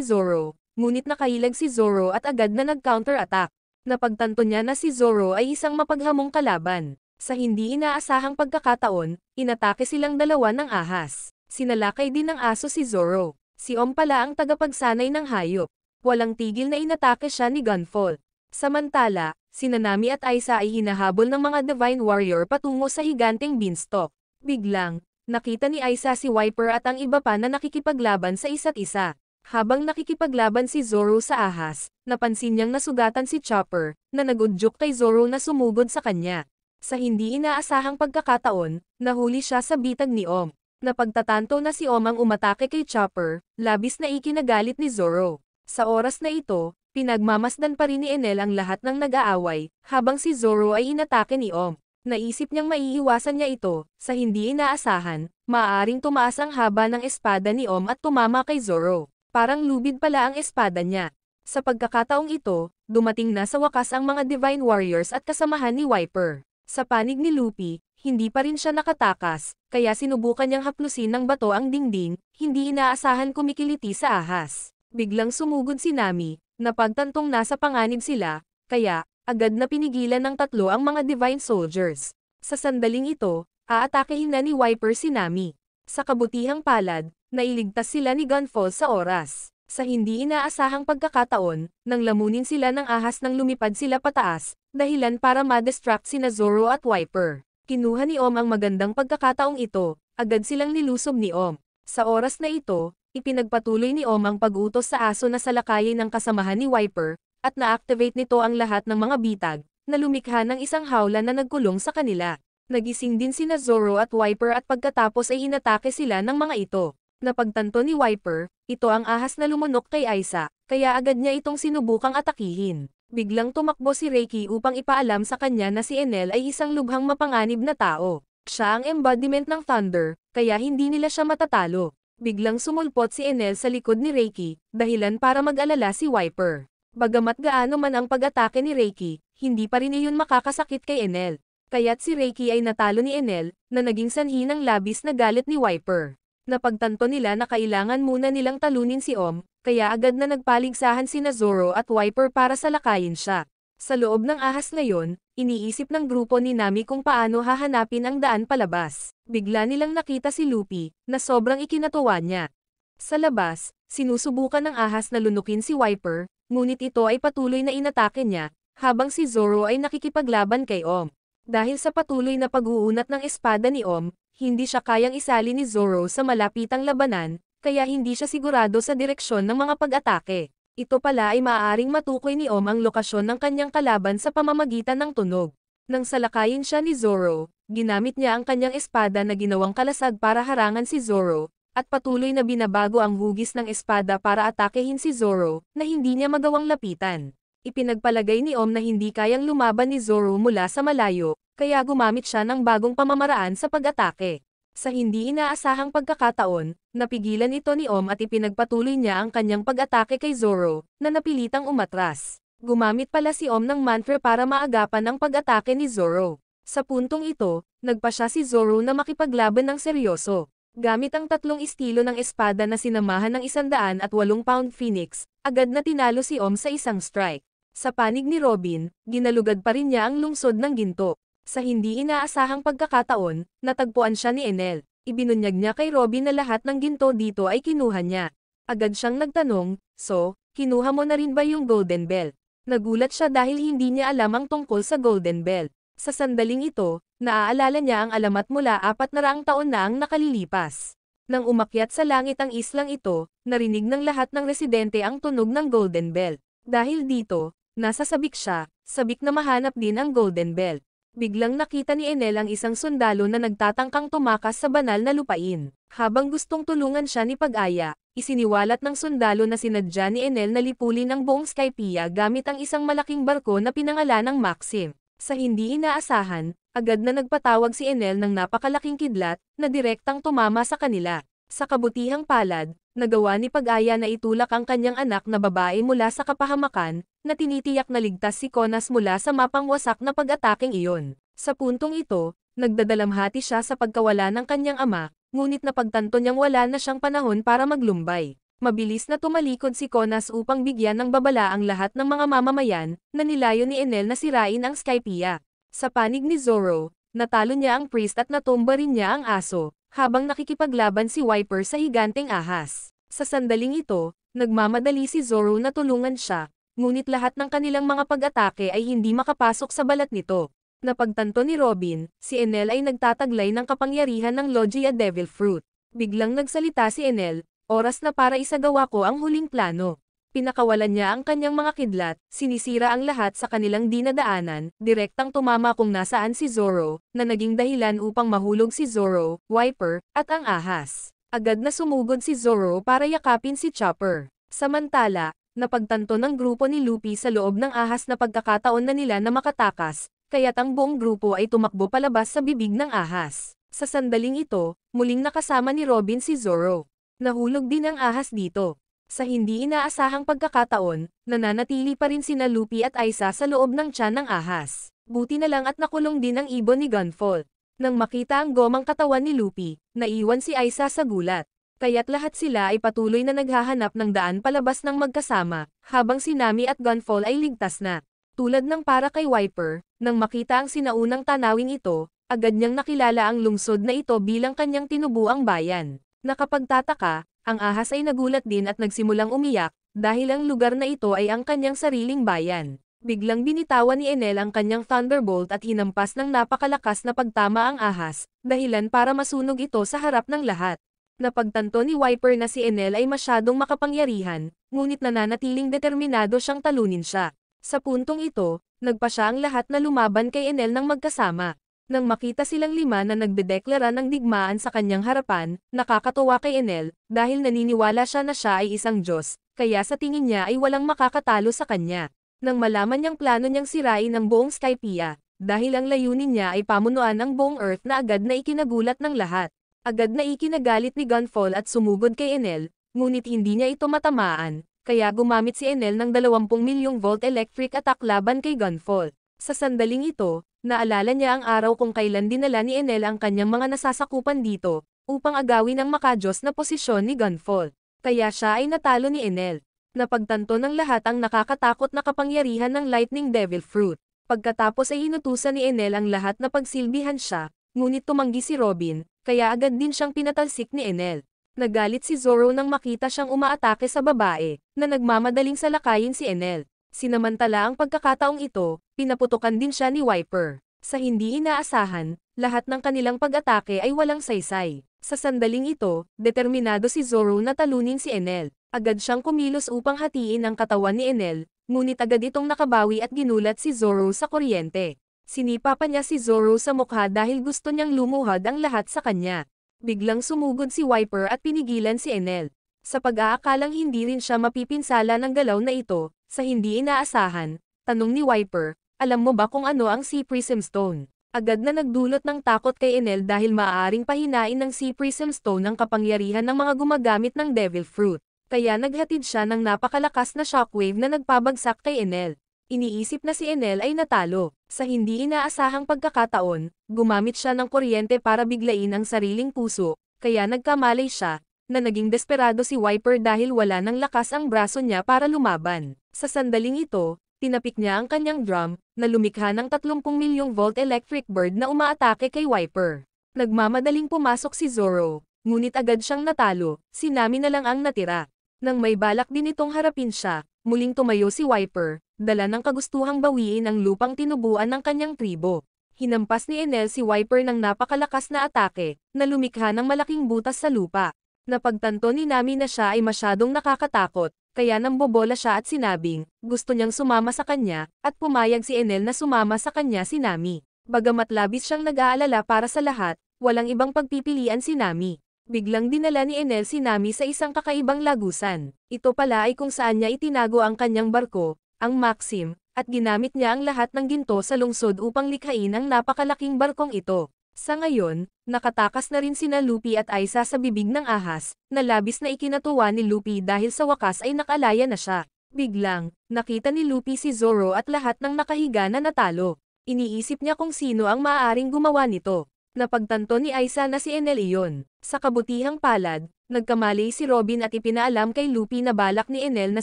Zoro, ngunit nakailag si Zoro at agad na nag-counter-attack pagtanto niya na si Zoro ay isang mapaghamong kalaban. Sa hindi inaasahang pagkakataon, inatake silang dalawa ng ahas. Sinalakay din ng aso si Zoro. Si Om pala ang tagapagsanay ng hayop. Walang tigil na inatake siya ni Gunfall. Samantala, si Nanami at Aisa ay hinahabol ng mga Divine Warrior patungo sa higanteng beanstalk. Biglang, nakita ni Aisa si Wiper at ang iba pa na nakikipaglaban sa isa't isa. Habang nakikipaglaban si Zoro sa ahas, napansin niyang nasugatan si Chopper, na nagudyok kay Zoro na sumugod sa kanya. Sa hindi inaasahang pagkakataon, nahuli siya sa bitag ni Om. Napagtatanto na si Om ang umatake kay Chopper, labis na ikinagalit ni Zoro. Sa oras na ito, pinagmamasdan pa rin ni Enel ang lahat ng nag-aaway, habang si Zoro ay inatake ni Om. Naisip niyang maiiwasan niya ito, sa hindi inaasahan, maaring tumaas ang haba ng espada ni Om at tumama kay Zoro. Parang lubid pala ang espada niya. Sa pagkakataong ito, dumating na sa wakas ang mga Divine Warriors at kasamahan ni Wiper. Sa panig ni Lupi, hindi pa rin siya nakatakas, kaya sinubukan niyang haplusin ng bato ang dingding, hindi inaasahan kumikiliti sa ahas. Biglang sumugod si Nami, napagtantong nasa panganib sila, kaya, agad na pinigilan ng tatlo ang mga Divine Soldiers. Sa sandaling ito, aatakehin na ni Wiper si Nami. Sa kabutihang palad, nailigtas sila ni Gunfall sa oras. Sa hindi inaasahang pagkakataon, nang lamunin sila ng ahas nang lumipad sila pataas, dahilan para ma-distract sina Zoro at Wiper. Kinuha ni Om ang magandang pagkakataong ito, agad silang nilusob ni Om. Sa oras na ito, ipinagpatuloy ni Om ang pag-utos sa aso na salakayin ng kasamahan ni Wiper, at na-activate nito ang lahat ng mga bitag, na lumikha ng isang hawla na nagkulong sa kanila. Nagising din sina Zoro at Wiper at pagkatapos ay hinatake sila ng mga ito. Napagtanto ni Wiper, ito ang ahas na lumunok kay Aisa, kaya agad niya itong sinubukang atakihin. Biglang tumakbo si Reiki upang ipaalam sa kanya na si Enel ay isang lubhang mapanganib na tao. Siya ang embodiment ng Thunder, kaya hindi nila siya matatalo. Biglang sumulpot si Enel sa likod ni Reiki, dahilan para mag-alala si Wiper. Bagamat gaano man ang pag-atake ni Reiki, hindi pa rin iyon makakasakit kay Enel. Kaya't si Reiki ay natalo ni Enel, na naging sanhi ng labis na galit ni Wiper. Napagtanto nila na kailangan muna nilang talunin si Om, kaya agad na nagpaligsahan si Zoro at Wiper para salakayin siya. Sa loob ng ahas na yon, iniisip ng grupo ni Nami kung paano hahanapin ang daan palabas. Bigla nilang nakita si Luffy, na sobrang ikinatuwa niya. Sa labas, sinusubukan ng ahas na lunukin si Wiper, ngunit ito ay patuloy na inatake niya, habang si Zoro ay nakikipaglaban kay Om. Dahil sa patuloy na pag-uunat ng espada ni Om, hindi siya kayang isali ni Zoro sa malapitang labanan, kaya hindi siya sigurado sa direksyon ng mga pag-atake. Ito pala ay maaaring matukoy ni Om ang lokasyon ng kanyang kalaban sa pamamagitan ng tunog. Nang salakayin siya ni Zoro, ginamit niya ang kanyang espada na ginawang kalasag para harangan si Zoro, at patuloy na binabago ang hugis ng espada para atakehin si Zoro, na hindi niya magawang lapitan. Ipinagpalagay ni Om na hindi kayang lumaban ni Zoro mula sa malayo, kaya gumamit siya ng bagong pamamaraan sa pag-atake. Sa hindi inaasahang pagkakataon, napigilan ito ni Om at ipinagpatuloy niya ang kanyang pag-atake kay Zoro, na napilitang umatras. Gumamit pala si Om ng mantra para maagapan ang pag-atake ni Zoro. Sa puntong ito, nagpa siya si Zoro na makipaglaban ng seryoso. Gamit ang tatlong estilo ng espada na sinamahan ng isandaan at walong pound phoenix, agad na tinalo si Om sa isang strike. Sa panig ni Robin, ginalugad pa rin niya ang lungsod ng ginto. Sa hindi inaasahang pagkakataon, natagpuan siya ni Enel. Ibinunyag niya kay Robin na lahat ng ginto dito ay kinuha niya. Agad siyang nagtanong, So, kinuha mo na rin ba yung Golden Bell? Nagulat siya dahil hindi niya alam ang tungkol sa Golden Bell. Sa sandaling ito, naaalala niya ang alamat mula apat na raang taon na ang nakalilipas. Nang umakyat sa langit ang islang ito, narinig ng lahat ng residente ang tunog ng Golden Bell. Dahil dito, Nasa sabik siya, sabik na mahanap din ang golden belt. Biglang nakita ni Enel ang isang sundalo na nagtatangkang tumakas sa banal na lupain. Habang gustong tulungan siya ni Pag-aya, isiniwalat ng sundalo na sinadya ni Enel na lipulin ang buong Skypia gamit ang isang malaking barko na pinangalan ng Maxim. Sa hindi inaasahan, agad na nagpatawag si Enel ng napakalaking kidlat na direktang tumama sa kanila. Sa kabutihang palad, nagawa ni Pag-aya na itulak ang kanyang anak na babae mula sa kapahamakan, na tinitiyak na ligtas si Konas mula sa mapangwasak na pag-ataking iyon. Sa puntong ito, nagdadalamhati siya sa pagkawala ng kanyang ama, ngunit napagtanto niyang wala na siyang panahon para maglumbay. Mabilis na tumalikod si Konas upang bigyan ng babala ang lahat ng mga mamamayan, na nilayo ni Enel na sirain ang Skypia. Sa panig ni Zoro, natalo niya ang priest at natumba rin niya ang aso habang nakikipaglaban si Wiper sa higanteng ahas. Sa sandaling ito, nagmamadali si Zoro na tulungan siya, ngunit lahat ng kanilang mga pag-atake ay hindi makapasok sa balat nito. Napagtanto ni Robin, si Enel ay nagtataglay ng kapangyarihan ng Logia Devil Fruit. Biglang nagsalita si Enel, oras na para isagawa ko ang huling plano. Pinakawalan niya ang kanyang mga kidlat, sinisira ang lahat sa kanilang dinadaanan, direktang tumama kung nasaan si Zoro, na naging dahilan upang mahulog si Zoro, Wiper, at ang ahas. Agad na sumugod si Zoro para yakapin si Chopper. Samantala, napagtanto ng grupo ni Luffy sa loob ng ahas na pagkakataon na nila na makatakas, kaya't ang buong grupo ay tumakbo palabas sa bibig ng ahas. Sa sandaling ito, muling nakasama ni Robin si Zoro. Nahulog din ang ahas dito. Sa hindi inaasahang pagkakataon, nananatili pa rin sina Lupi at Aisa sa loob ng tiyan ng ahas. Buti na lang at nakulong din ang ibon ni Gunfall. Nang makita ang gomang katawan ni Lupi, naiwan si Aisa sa gulat. Kaya't lahat sila ay patuloy na naghahanap ng daan palabas ng magkasama, habang si Nami at Gunfall ay ligtas na. Tulad ng para kay Wiper, nang makita ang sinaunang tanawin ito, agad niyang nakilala ang lungsod na ito bilang kanyang tinubuang bayan. Nakapagtataka, ang ahas ay nagulat din at nagsimulang umiyak, dahil ang lugar na ito ay ang kanyang sariling bayan. Biglang binitawan ni Enel ang kanyang Thunderbolt at hinampas ng napakalakas na pagtama ang ahas, dahilan para masunog ito sa harap ng lahat. Napagtanto ni Wiper na si Enel ay masyadong makapangyarihan, ngunit nananatiling determinado siyang talunin siya. Sa puntong ito, nagpa siya ang lahat na lumaban kay Enel ng magkasama. Nang makita silang lima na nagdedeklara ng digmaan sa kanyang harapan, nakakatuwa kay Enel, dahil naniniwala siya na siya ay isang Diyos, kaya sa tingin niya ay walang makakatalo sa kanya. Nang malaman niyang plano niyang sirain ang buong Skypia, dahil ang layunin niya ay pamunuan ang buong Earth na agad na ikinagulat ng lahat. Agad na ikinagalit ni Gunfall at sumugod kay Enel, ngunit hindi niya ito matamaan, kaya gumamit si Enel ng 20 milyong volt electric attack laban kay Gunfall. Sa sandaling ito, naalala niya ang araw kung kailan dinala ni Enel ang kanyang mga nasasakupan dito, upang agawin ang makadyos na posisyon ni Gunfall. Kaya siya ay natalo ni Enel. Napagtanto ng lahat ang nakakatakot na kapangyarihan ng Lightning Devil Fruit. Pagkatapos ay inutusan ni Enel ang lahat na pagsilbihan siya, ngunit tumanggi si Robin, kaya agad din siyang pinatalsik ni Enel. Nagalit si Zoro nang makita siyang umaatake sa babae, na nagmamadaling salakayin si Enel. Sinamantala ang pagkakataong ito, Pinaputokan din siya ni Wiper. Sa hindi inaasahan, lahat ng kanilang pag-atake ay walang saysay. Sa sandaling ito, determinado si Zoro na talunin si Enel. Agad siyang kumilos upang hatiin ang katawan ni Enel, ngunit agad itong nakabawi at ginulat si Zoro sa kuryente. Sinipa pa niya si Zoro sa mukha dahil gusto niyang lumuhad ang lahat sa kanya. Biglang sumugod si Wiper at pinigilan si Enel. Sa pag-aakalang hindi rin siya mapipinsala ng galaw na ito, sa hindi inaasahan, tanong ni Wiper, alam mo ba kung ano ang Sea Prism Stone? Agad na nagdulot ng takot kay Enel dahil maaaring pahinain ng Sea Prism Stone ang kapangyarihan ng mga gumagamit ng Devil Fruit. Kaya naghatid siya ng napakalakas na shockwave na nagpabagsak kay Enel. Iniisip na si Enel ay natalo. Sa hindi inaasahang pagkakataon, gumamit siya ng kuryente para biglain ang sariling puso, kaya nagkamalay siya, na naging desperado si Wiper dahil wala ng lakas ang braso niya para lumaban. Sa sandaling ito, tinapik niya ang kanyang drum, na lumikha ng 30 milyong volt electric bird na umaatake kay Wiper. Nagmamadaling pumasok si Zoro, ngunit agad siyang natalo, sinami na lang ang natira. Nang may balak din itong harapin siya, muling tumayo si Wiper, dala ng kagustuhang bawiin ang lupang tinubuan ng kanyang tribo. Hinampas ni Enel si Wiper ng napakalakas na atake, na lumikha ng malaking butas sa lupa. Napagtanto ni Nami na siya ay masyadong nakakatakot, kaya nang bobola siya at sinabing, gusto niyang sumama sa kanya, at pumayag si Enel na sumama sa kanya si Nami. Bagamat labis siyang nag-aalala para sa lahat, walang ibang pagpipilian si Nami. Biglang dinala ni Enel si Nami sa isang kakaibang lagusan. Ito pala ay kung saan niya itinago ang kanyang barko, ang Maxim, at ginamit niya ang lahat ng ginto sa lungsod upang likhain ang napakalaking barkong ito. Sa ngayon, nakatakas na rin sina Lupi at Aisa sa bibig ng ahas, na labis na ikinatuwa ni Lupi dahil sa wakas ay nakalaya na siya. Biglang, nakita ni Lupi si Zoro at lahat ng nakahiga na natalo. Iniisip niya kung sino ang maaaring gumawa nito. Napagtanto ni Aisa na si Enel iyon. Sa kabutihang palad, nagkamali si Robin at ipinaalam kay Lupi na balak ni Enel na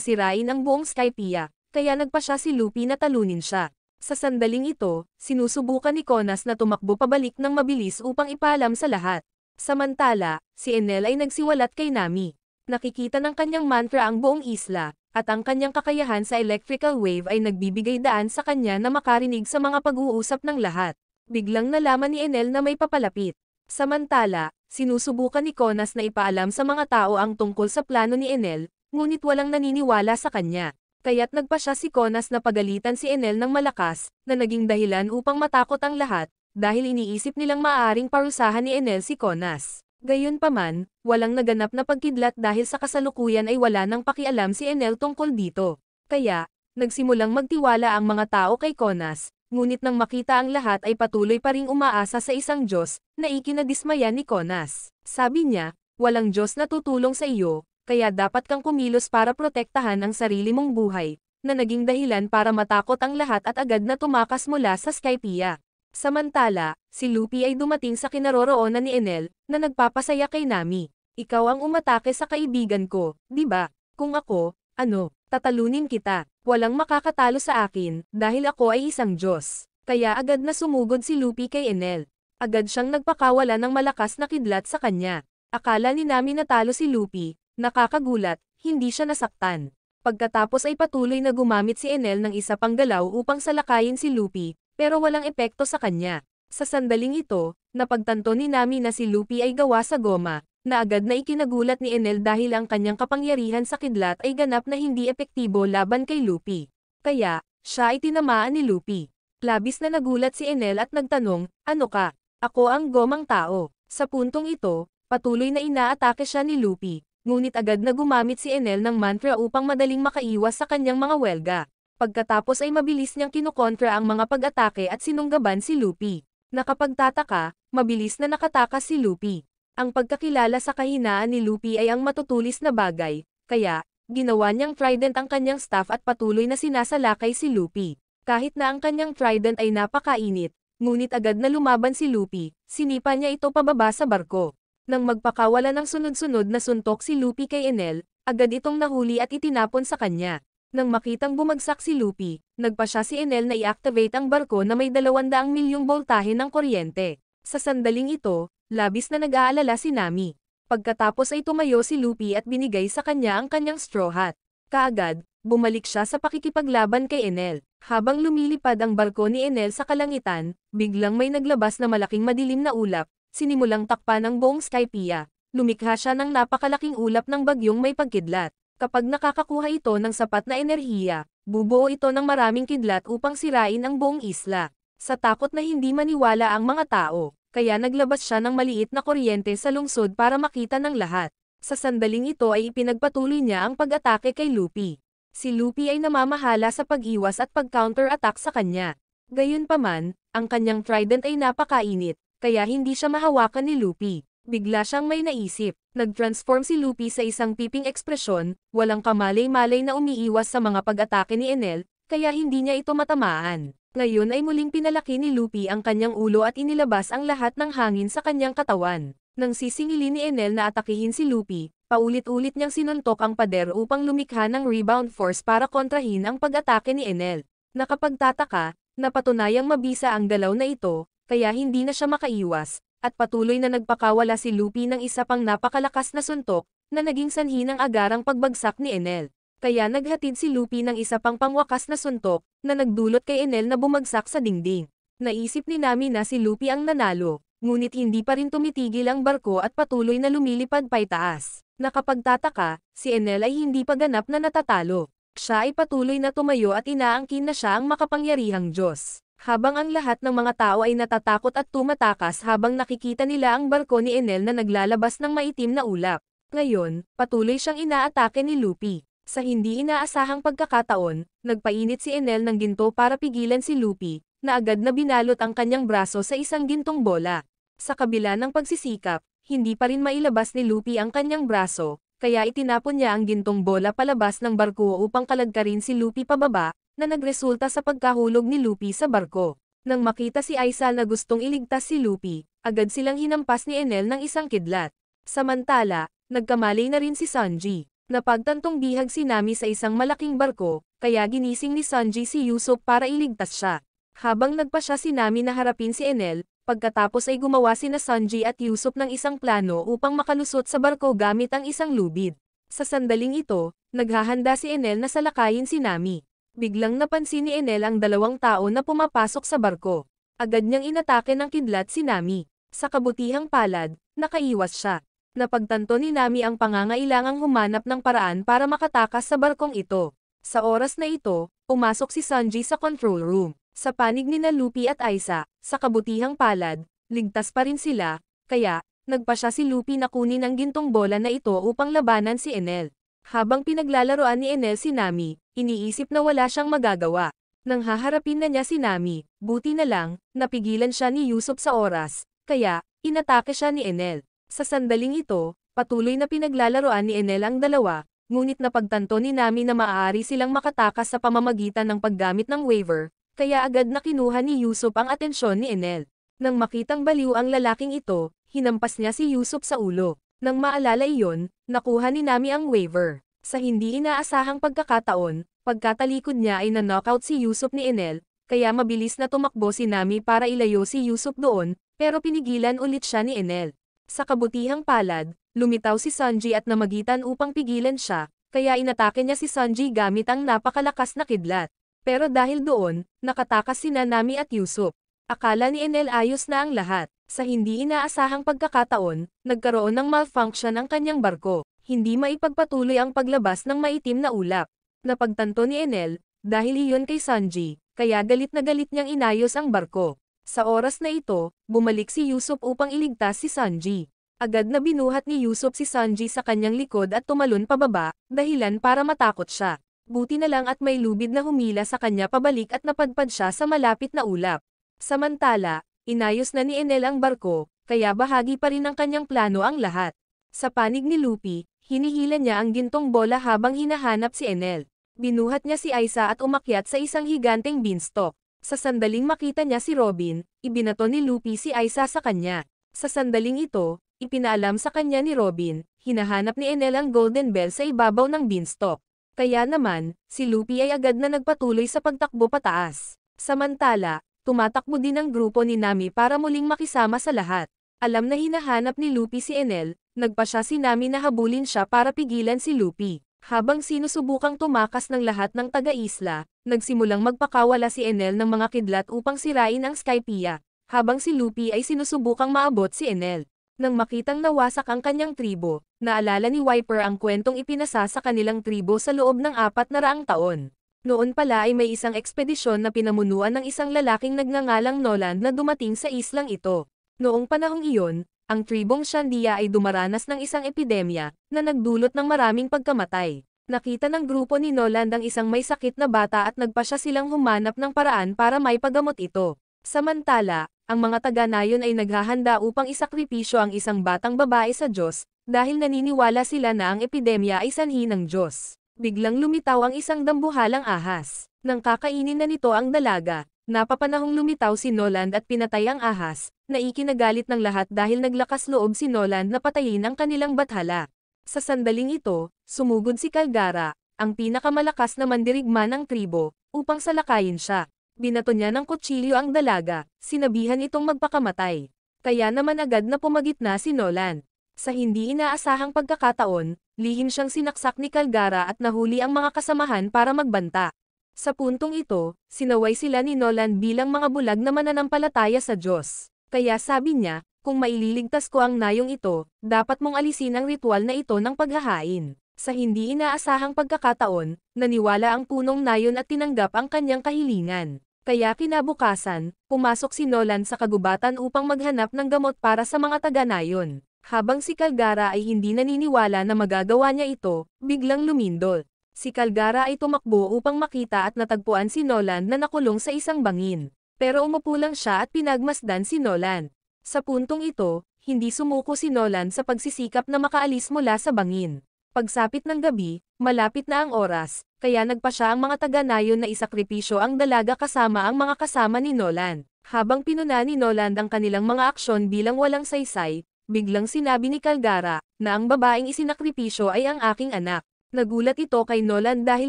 sirain ang buong Skypea, kaya nagpa siya si Lupi na talunin siya. Sa sandaling ito, sinusubukan ni Konas na tumakbo pabalik ng mabilis upang ipaalam sa lahat. Samantala, si Enel ay nagsiwalat kay Nami. Nakikita ng kanyang mantra ang buong isla, at ang kanyang kakayahan sa electrical wave ay nagbibigay daan sa kanya na makarinig sa mga pag-uusap ng lahat. Biglang nalaman ni Enel na may papalapit. Samantala, sinusubukan ni Konas na ipaalam sa mga tao ang tungkol sa plano ni Enel, ngunit walang naniniwala sa kanya. Kaya't nagpa siya si Conas na pagalitan si Enel ng malakas, na naging dahilan upang matakot ang lahat, dahil iniisip nilang maaaring parusahan ni Enel si Conas. Gayunpaman, walang naganap na pagkidlat dahil sa kasalukuyan ay wala nang pakialam si Enel tungkol dito. Kaya, nagsimulang magtiwala ang mga tao kay Conas, ngunit nang makita ang lahat ay patuloy pa ring umaasa sa isang Diyos, na ikinadismaya ni Conas. Sabi niya, walang Diyos na tutulong sa iyo, kaya dapat kang kumilos para protektahan ang sarili mong buhay, na naging dahilan para matakot ang lahat at agad na tumakas mula sa Skypea. Samantala, si Luffy ay dumating sa kinaroroonan ni Enel, na nagpapasaya kay Nami. Ikaw ang umatake sa kaibigan ko, di ba? Kung ako, ano, tatalunin kita. Walang makakatalo sa akin, dahil ako ay isang Diyos. Kaya agad na sumugod si Luffy kay Enel. Agad siyang nagpakawala ng malakas na kidlat sa kanya. Akala ni Nami natalo si Luffy, Nakakagulat, hindi siya nasaktan. Pagkatapos ay patuloy na gumamit si Enel ng isa pang galaw upang salakayin si Lupi, pero walang epekto sa kanya. Sa sandaling ito, napagtanto ni Nami na si Lupi ay gawa sa goma, na agad na ikinagulat ni Enel dahil ang kanyang kapangyarihan sa kidlat ay ganap na hindi epektibo laban kay Lupi. Kaya, siya ay tinamaan ni Lupi. Labis na nagulat si Enel at nagtanong, ano ka? Ako ang gomang tao. Sa puntong ito, patuloy na inaatake siya ni Lupi, ngunit agad na gumamit si Enel ng mantra upang madaling makaiwas sa kanyang mga welga. Pagkatapos ay mabilis niyang kinukontra ang mga pag-atake at sinunggaban si Lupi. Nakapagtataka, mabilis na nakatakas si Lupi. Ang pagkakilala sa kahinaan ni Lupi ay ang matutulis na bagay, kaya, ginawa niyang trident ang kanyang staff at patuloy na sinasalakay si Lupi. Kahit na ang kanyang trident ay napakainit, ngunit agad na lumaban si Lupi, sinipa niya ito pababa sa barko. Nang magpakawala ng sunod-sunod na suntok si Lupi kay Enel, agad itong nahuli at itinapon sa kanya. Nang makitang bumagsak si Lupi, nagpa siya si Enel na i-activate ang barko na may 200 milyong boltahe ng kuryente. Sa sandaling ito, labis na nag-aalala si Nami. Pagkatapos ay tumayo si Lupi at binigay sa kanya ang kanyang straw hat. Kaagad, bumalik siya sa pakikipaglaban kay Enel. Habang lumilipad ang barko ni Enel sa kalangitan, biglang may naglabas na malaking madilim na ulap, Sinimulang takpan ng buong Skypia. Lumikha siya ng napakalaking ulap ng bagyong may pagkidlat. Kapag nakakakuha ito ng sapat na enerhiya, bubuo ito ng maraming kidlat upang sirain ang buong isla. Sa takot na hindi maniwala ang mga tao, kaya naglabas siya ng maliit na kuryente sa lungsod para makita ng lahat. Sa sandaling ito ay ipinagpatuloy niya ang pag-atake kay Lupi. Si Lupi ay namamahala sa pag-iwas at pag-counter-attack sa kanya. Gayunpaman, ang kanyang trident ay napakainit, kaya hindi siya mahawakan ni Lupi. Bigla siyang may naisip, nag-transform si Lupi sa isang piping ekspresyon, walang kamalay-malay na umiiwas sa mga pag-atake ni Enel, kaya hindi niya ito matamaan. Ngayon ay muling pinalaki ni Lupi ang kanyang ulo at inilabas ang lahat ng hangin sa kanyang katawan. Nang sisingilin ni Enel na atakihin si Lupi, paulit-ulit niyang sinuntok ang pader upang lumikha ng rebound force para kontrahin ang pag-atake ni Enel. Nakapagtataka, napatunayang mabisa ang galaw na ito, kaya hindi na siya makaiwas, at patuloy na nagpakawala si Lupi ng isa pang napakalakas na suntok, na naging sanhi ng agarang pagbagsak ni Enel. Kaya naghatid si Lupi ng isa pang pangwakas na suntok, na nagdulot kay Enel na bumagsak sa dingding. Naisip ni Nami na si Lupi ang nanalo, ngunit hindi pa rin tumitigil ang barko at patuloy na lumilipad taas. Nakapagtataka, si Enel ay hindi pa ganap na natatalo. Siya ay patuloy na tumayo at inaangkin na siya ang makapangyarihang Diyos. Habang ang lahat ng mga tao ay natatakot at tumatakas habang nakikita nila ang barko ni Enel na naglalabas ng maitim na ulap. Ngayon, patuloy siyang inaatake ni Lupi. Sa hindi inaasahang pagkakataon, nagpainit si Enel ng ginto para pigilan si Lupi, na agad na binalot ang kanyang braso sa isang gintong bola. Sa kabila ng pagsisikap, hindi pa rin mailabas ni Lupi ang kanyang braso, kaya itinapon niya ang gintong bola palabas ng barko upang kalagkarin si Lupi pababa, na nagresulta sa pagkahulog ni Luffy sa barko. Nang makita si Aisa na gustong iligtas si Luffy, agad silang hinampas ni Enel ng isang kidlat. Samantala, nagkamali na rin si Sanji. Napagtantong bihag si Nami sa isang malaking barko, kaya ginising ni Sanji si Yusop para iligtas siya. Habang nagpa siya si Nami na harapin si Enel, pagkatapos ay gumawa si na Sanji at Yusop ng isang plano upang makalusot sa barko gamit ang isang lubid. Sa sandaling ito, naghahanda si Enel na salakayin si Nami. Biglang napansin ni Enel ang dalawang tao na pumapasok sa barko. Agad niyang inatake ng kidlat si Nami. Sa kabutihang palad, nakaiwas siya. Napagtanto ni Nami ang pangangailangang humanap ng paraan para makatakas sa barkong ito. Sa oras na ito, umasok si Sanji sa control room. Sa panig ni na Luffy at Aisa, sa kabutihang palad, ligtas pa rin sila, kaya, nagpa siya si Luffy na kunin ang gintong bola na ito upang labanan si Enel. Habang pinaglalaroan ni Enel si Nami, iniisip na wala siyang magagawa. Nang haharapin na niya si Nami, buti na lang, napigilan siya ni Yusuf sa oras, kaya, inatake siya ni Enel. Sa sandaling ito, patuloy na pinaglalaroan ni Enel ang dalawa, ngunit napagtanto ni Nami na maaari silang makatakas sa pamamagitan ng paggamit ng waiver, kaya agad na kinuha ni Yusuf ang atensyon ni Enel. Nang makitang baliw ang lalaking ito, hinampas niya si Yusuf sa ulo. Nang maalala iyon, nakuha ni Nami ang waiver. Sa hindi inaasahang pagkakataon, pagkatalikod niya ay na-knockout si Yusup ni Enel, kaya mabilis na tumakbo si Nami para ilayo si Yusup doon, pero pinigilan ulit siya ni Enel. Sa kabutihang palad, lumitaw si Sanji at namagitan upang pigilan siya, kaya inatake niya si Sanji gamit ang napakalakas na kidlat. Pero dahil doon, nakatakas si Nami at Yusup. Akala ni Enel ayos na ang lahat. Sa hindi inaasahang pagkakataon, nagkaroon ng malfunction ang kanyang barko. Hindi maipagpatuloy ang paglabas ng maitim na ulap. Napagtanto ni Enel, dahil iyon kay Sanji, kaya galit na galit niyang inayos ang barko. Sa oras na ito, bumalik si Yusuf upang iligtas si Sanji. Agad na binuhat ni Yusuf si Sanji sa kanyang likod at tumalon pababa, dahilan para matakot siya. Buti na lang at may lubid na humila sa kanya pabalik at napadpad siya sa malapit na ulap. Samantala, Inayos na ni Enel ang barko, kaya bahagi pa rin ng kanyang plano ang lahat. Sa panig ni Lupi, hinihila niya ang gintong bola habang hinahanap si Enel. Binuhat niya si Aisa at umakyat sa isang higanteng beanstalk. Sa sandaling makita niya si Robin, ibinato ni Lupi si Aisa sa kanya. Sa sandaling ito, ipinalam sa kanya ni Robin, hinahanap ni Enel ang golden bell sa ibabaw ng beanstalk. Kaya naman, si Lupi ay agad na nagpatuloy sa pagtakbo pataas. Samantala, tumatakbo din ang grupo ni Nami para muling makisama sa lahat. Alam na hinahanap ni Luffy si Enel, nagpa siya si Nami na habulin siya para pigilan si Luffy. Habang sinusubukang tumakas ng lahat ng taga-isla, nagsimulang magpakawala si Enel ng mga kidlat upang sirain ang Skypiea, habang si Luffy ay sinusubukang maabot si Enel. Nang makitang nawasak ang kanyang tribo, naalala ni Wiper ang kwentong ipinasa sa kanilang tribo sa loob ng apat na raang taon. Noon pala ay may isang ekspedisyon na pinamunuan ng isang lalaking nagngangalang Noland na dumating sa islang ito. Noong panahong iyon, ang tribong Shandia ay dumaranas ng isang epidemya na nagdulot ng maraming pagkamatay. Nakita ng grupo ni Noland ang isang may sakit na bata at nagpa siya silang humanap ng paraan para may pagamot ito. Samantala, ang mga taga-nayon ay naghahanda upang isakripisyo ang isang batang babae sa Diyos, dahil naniniwala sila na ang epidemya ay sanhi ng Diyos. Biglang lumitaw ang isang dambuhalang ahas. Nang kakainin na nito ang dalaga, napapanahong lumitaw si Noland at pinatay ang ahas, na ikinagalit ng lahat dahil naglakas loob si Noland na patayin ang kanilang bathala. Sa sandaling ito, sumugod si Kalgara, ang pinakamalakas na mandirigma ng tribo, upang salakayin siya. Binato niya ng kutsilyo ang dalaga, sinabihan itong magpakamatay. Kaya naman agad na pumagitna si Nolan. Sa hindi inaasahang pagkakataon, lihim siyang sinaksak ni Calgara at nahuli ang mga kasamahan para magbanta. Sa puntong ito, sinaway sila ni Nolan bilang mga bulag na mananampalataya sa Diyos. Kaya sabi niya, kung maililigtas ko ang nayong ito, dapat mong alisin ang ritual na ito ng paghahain. Sa hindi inaasahang pagkakataon, naniwala ang punong nayon at tinanggap ang kanyang kahilingan. Kaya kinabukasan, pumasok si Nolan sa kagubatan upang maghanap ng gamot para sa mga taga-nayon. Habang si Calgara ay hindi naniniwala na magagawa niya ito, biglang lumindol. Si Calgara ay tumakbo upang makita at natagpuan si Nolan na nakulong sa isang bangin. Pero umupo lang siya at pinagmasdan si Nolan. Sa puntong ito, hindi sumuko si Nolan sa pagsisikap na makaalis mula sa bangin. Pagsapit ng gabi, malapit na ang oras, kaya nagpa siya ang mga taga-nayon na isakripisyo ang dalaga kasama ang mga kasama ni Nolan. Habang pinuna ni Nolan ang kanilang mga aksyon bilang walang saysay, Biglang sinabi ni Calgara, na ang babaeng isinakripisyo ay ang aking anak. Nagulat ito kay Nolan dahil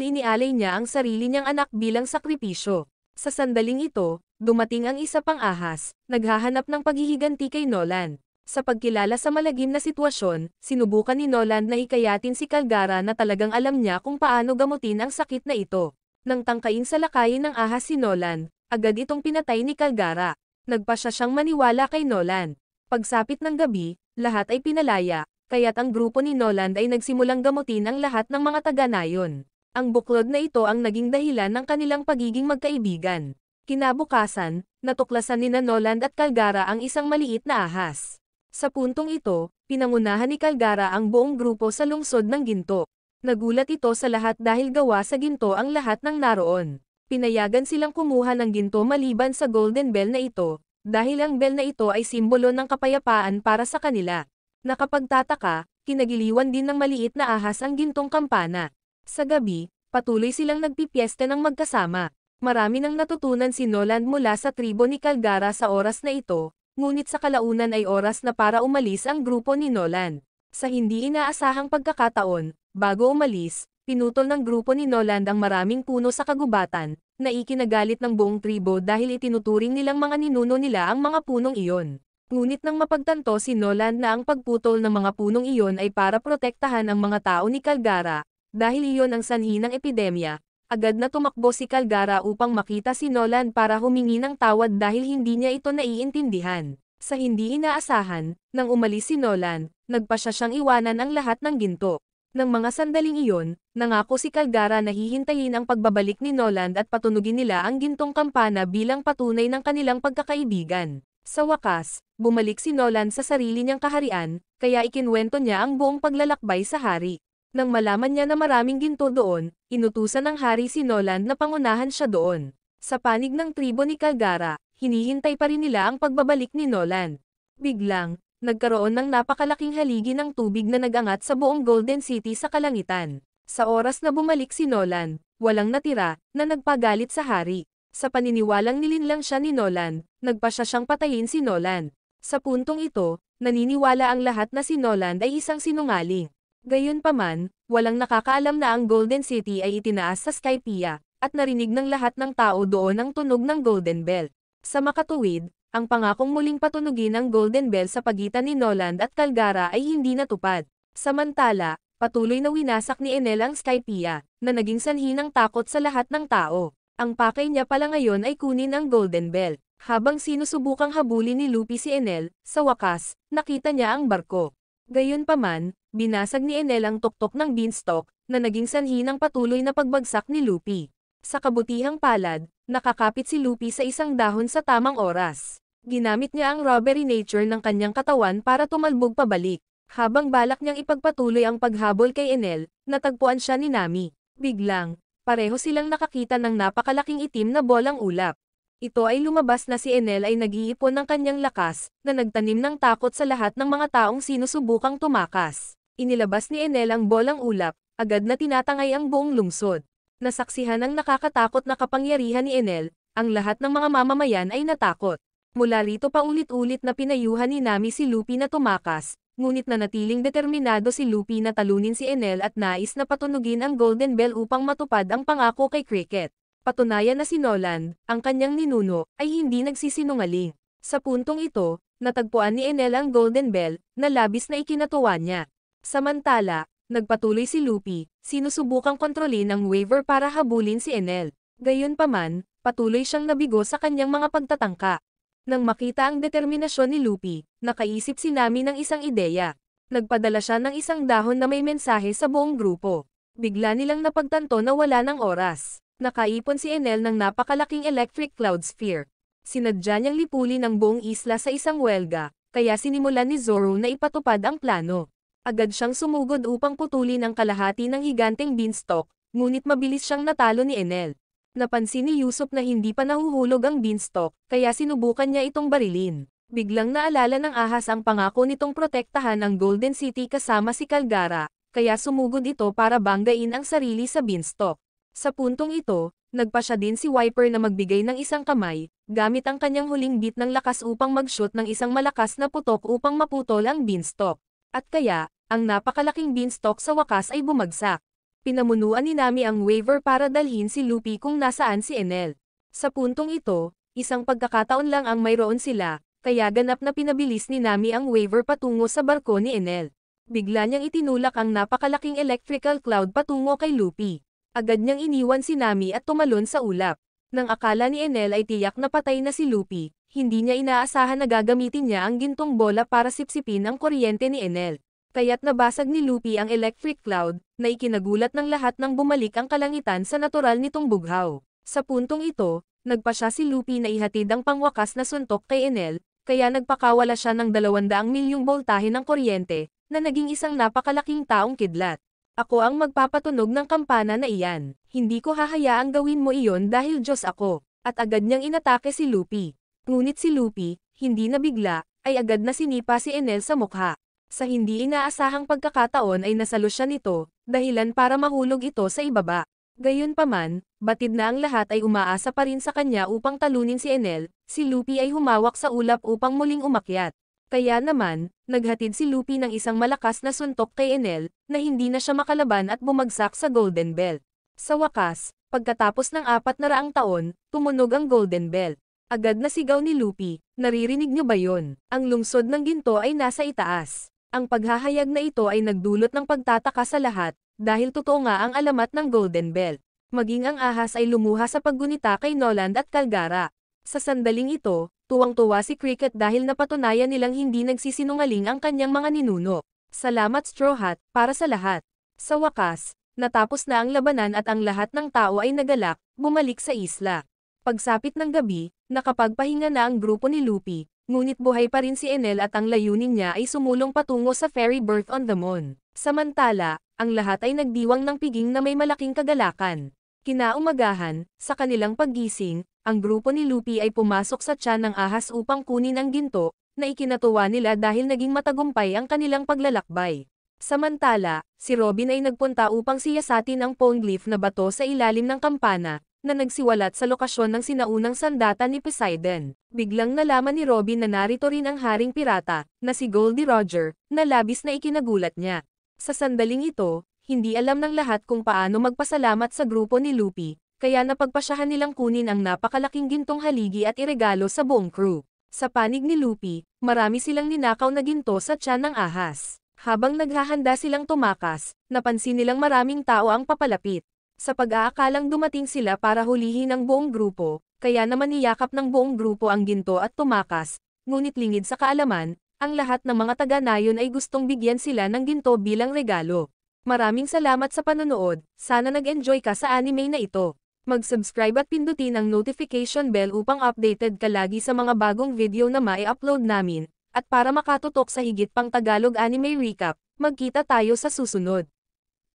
inialay niya ang sarili niyang anak bilang sakripisyo. Sa sandaling ito, dumating ang isa pang ahas, naghahanap ng paghihiganti kay Nolan. Sa pagkilala sa malagim na sitwasyon, sinubukan ni Nolan na hikayatin si Calgara na talagang alam niya kung paano gamutin ang sakit na ito. Nang tangkain sa lakayin ng ahas si Nolan, agad itong pinatay ni Calgara. Nagpasya siyang maniwala kay Nolan. Pagsapit ng gabi, lahat ay pinalaya, kaya't ang grupo ni Noland ay nagsimulang gamutin ang lahat ng mga taga-nayon. Ang buklod na ito ang naging dahilan ng kanilang pagiging magkaibigan. Kinabukasan, natuklasan ni na Noland at Calgara ang isang maliit na ahas. Sa puntong ito, pinangunahan ni Calgara ang buong grupo sa lungsod ng ginto. Nagulat ito sa lahat dahil gawa sa ginto ang lahat ng naroon. Pinayagan silang kumuha ng ginto maliban sa golden bell na ito, dahil ang bell na ito ay simbolo ng kapayapaan para sa kanila. Nakapagtataka, kinagiliwan din ng maliit na ahas ang gintong kampana. Sa gabi, patuloy silang nagpipiesta ng magkasama. Marami nang natutunan si Noland mula sa tribo ni Calgara sa oras na ito, ngunit sa kalaunan ay oras na para umalis ang grupo ni Noland. Sa hindi inaasahang pagkakataon, bago umalis, Pinutol ng grupo ni Noland ang maraming puno sa kagubatan, na ikinagalit ng buong tribo dahil itinuturing nilang mga ninuno nila ang mga punong iyon. Ngunit nang mapagtanto si Noland na ang pagputol ng mga punong iyon ay para protektahan ang mga tao ni Calgara, dahil iyon ang sanhi ng epidemya, agad na tumakbo si Calgara upang makita si Noland para humingi ng tawad dahil hindi niya ito naiintindihan. Sa hindi inaasahan, nang umalis si Nolan, nagpasya siyang iwanan ang lahat ng ginto. Ng mga sandaling iyon, nangako si Calgara na hihintayin ang pagbabalik ni Noland at patunugin nila ang gintong kampana bilang patunay ng kanilang pagkakaibigan. Sa wakas, bumalik si Noland sa sarili niyang kaharian, kaya ikinwento niya ang buong paglalakbay sa hari. Nang malaman niya na maraming ginto doon, inutusan ng hari si Noland na pangunahan siya doon. Sa panig ng tribo ni Calgara, hinihintay pa rin nila ang pagbabalik ni Noland. Biglang, nagkaroon ng napakalaking haligi ng tubig na nagangat sa buong Golden City sa kalangitan. Sa oras na bumalik si Nolan, walang natira, na nagpagalit sa hari. Sa paniniwalang nilinlang siya ni Nolan, nagpasya siyang patayin si Nolan. Sa puntong ito, naniniwala ang lahat na si Nolan ay isang sinungaling. Gayunpaman, walang nakakaalam na ang Golden City ay itinaas sa Skypia, at narinig ng lahat ng tao doon ang tunog ng Golden Bell. Sa makatuwid, ang pangakong muling patunugin ang Golden Bell sa pagitan ni Noland at Calgara ay hindi natupad. Samantala, patuloy na winasak ni Enel ang Skypia, na naging sanhi ng takot sa lahat ng tao. Ang pakay niya pala ngayon ay kunin ang Golden Bell. Habang sinusubukang habulin ni Lupi si Enel, sa wakas, nakita niya ang barko. Gayunpaman, binasag ni Enel ang tuktok ng beanstalk, na naging sanhi ng patuloy na pagbagsak ni Lupi. Sa kabutihang palad, nakakapit si Lupi sa isang dahon sa tamang oras. Ginamit niya ang robbery nature ng kanyang katawan para tumalbog pabalik. Habang balak niyang ipagpatuloy ang paghabol kay Enel, natagpuan siya ni Nami. Biglang, pareho silang nakakita ng napakalaking itim na bolang ulap. Ito ay lumabas na si Enel ay nag-iipon ng kanyang lakas, na nagtanim ng takot sa lahat ng mga taong sinusubukang tumakas. Inilabas ni Enel ang bolang ulap, agad na tinatangay ang buong lungsod nasaksihan ang nakakatakot na kapangyarihan ni Enel, ang lahat ng mga mamamayan ay natakot. Mula rito pa ulit-ulit na pinayuhan ni Nami si Lupi na tumakas, ngunit nanatiling determinado si Lupi na talunin si Enel at nais na patunugin ang Golden Bell upang matupad ang pangako kay Cricket. Patunayan na si Nolan, ang kanyang ninuno, ay hindi nagsisinungaling. Sa puntong ito, natagpuan ni Enel ang Golden Bell, na labis na ikinatuwa niya. Samantala, nagpatuloy si Lupi, Sinusubukang kontrolin ang waiver para habulin si Enel. Gayunpaman, patuloy siyang nabigo sa kanyang mga pagtatangka. Nang makita ang determinasyon ni Lupi, nakaisip si Nami ng isang ideya. Nagpadala siya ng isang dahon na may mensahe sa buong grupo. Bigla nilang napagtanto na wala ng oras. Nakaipon si Enel ng napakalaking electric cloud sphere. Sinadya niyang lipulin ang buong isla sa isang welga, kaya sinimulan ni Zoro na ipatupad ang plano. Agad siyang sumugod upang putulin ang kalahati ng higanteng beanstalk, ngunit mabilis siyang natalo ni Enel. Napansin ni Yusuf na hindi pa nahuhulog ang beanstalk, kaya sinubukan niya itong barilin. Biglang naalala ng ahas ang pangako nitong protektahan ang Golden City kasama si Calgara, kaya sumugod ito para banggain ang sarili sa beanstalk. Sa puntong ito, nagpa siya din si Wiper na magbigay ng isang kamay, gamit ang kanyang huling bit ng lakas upang mag-shoot ng isang malakas na putok upang maputol ang beanstalk. At kaya, ang napakalaking beanstalk sa wakas ay bumagsak. Pinamunuan ni Nami ang waiver para dalhin si Luffy kung nasaan si Enel. Sa puntong ito, isang pagkakataon lang ang mayroon sila, kaya ganap na pinabilis ni Nami ang waiver patungo sa barko ni Enel. Bigla niyang itinulak ang napakalaking electrical cloud patungo kay Luffy. Agad niyang iniwan si Nami at tumalon sa ulap. Nang akala ni Enel ay tiyak na patay na si Luffy, hindi niya inaasahan na gagamitin niya ang gintong bola para sipsipin ang kuryente ni Enel. Kaya't nabasag ni Lupi ang electric cloud, na ikinagulat ng lahat nang bumalik ang kalangitan sa natural nitong bughaw. Sa puntong ito, nagpa siya si Lupi na ihatid ang pangwakas na suntok kay Enel, kaya nagpakawala siya ng 200 milyong boltahe ng kuryente, na naging isang napakalaking taong kidlat. Ako ang magpapatunog ng kampana na iyan. Hindi ko hahayaang gawin mo iyon dahil Diyos ako. At agad niyang inatake si Lupi. Ngunit si Lupi, hindi nabigla, ay agad na sinipa si Enel sa mukha. Sa hindi inaasahang pagkakataon ay nasalo siya nito, dahilan para mahulog ito sa ibaba. Gayunpaman, batid na ang lahat ay umaasa pa rin sa kanya upang talunin si Enel, si Lupi ay humawak sa ulap upang muling umakyat. Kaya naman, naghatid si Lupi ng isang malakas na suntok kay Enel, na hindi na siya makalaban at bumagsak sa Golden Bell. Sa wakas, pagkatapos ng apat na raang taon, tumunog ang Golden Bell. Agad na sigaw ni Lupi, naririnig niyo ba yon? Ang lungsod ng ginto ay nasa itaas. Ang paghahayag na ito ay nagdulot ng pagtataka sa lahat, dahil totoo nga ang alamat ng Golden Belt. Maging ang ahas ay lumuha sa paggunita kay Noland at Calgara. Sa sandaling ito, tuwang-tuwa si Cricket dahil napatunayan nilang hindi nagsisinungaling ang kanyang mga ninuno. Salamat Straw Hat, para sa lahat. Sa wakas, natapos na ang labanan at ang lahat ng tao ay nagalak, bumalik sa isla. Pagsapit ng gabi, nakapagpahinga na ang grupo ni Lupi, ngunit buhay pa rin si Enel at ang layunin niya ay sumulong patungo sa ferry birth on the moon. Samantala, ang lahat ay nagdiwang ng piging na may malaking kagalakan. Kinaumagahan, sa kanilang paggising, ang grupo ni Lupi ay pumasok sa tiyan ng ahas upang kunin ang ginto, na ikinatuwa nila dahil naging matagumpay ang kanilang paglalakbay. Samantala, si Robin ay nagpunta upang siyasatin ang poneglyph na bato sa ilalim ng kampana, na nagsiwalat sa lokasyon ng sinaunang sandata ni Poseidon. Biglang nalaman ni Robin na narito rin ang haring pirata, na si Goldie Roger, na labis na ikinagulat niya. Sa sandaling ito, hindi alam ng lahat kung paano magpasalamat sa grupo ni Lupi, kaya napagpasyahan nilang kunin ang napakalaking gintong haligi at iregalo sa buong crew. Sa panig ni Lupi, marami silang ninakaw na ginto sa tiyan ng ahas. Habang naghahanda silang tumakas, napansin nilang maraming tao ang papalapit sa pag-aakalang dumating sila para hulihin ang buong grupo, kaya naman niyakap ng buong grupo ang ginto at tumakas, ngunit lingid sa kaalaman, ang lahat ng mga taga-nayon ay gustong bigyan sila ng ginto bilang regalo. Maraming salamat sa panonood, sana nag-enjoy ka sa anime na ito. Mag-subscribe at pindutin ang notification bell upang updated ka lagi sa mga bagong video na mai-upload namin, at para makatutok sa higit pang Tagalog anime recap, magkita tayo sa susunod.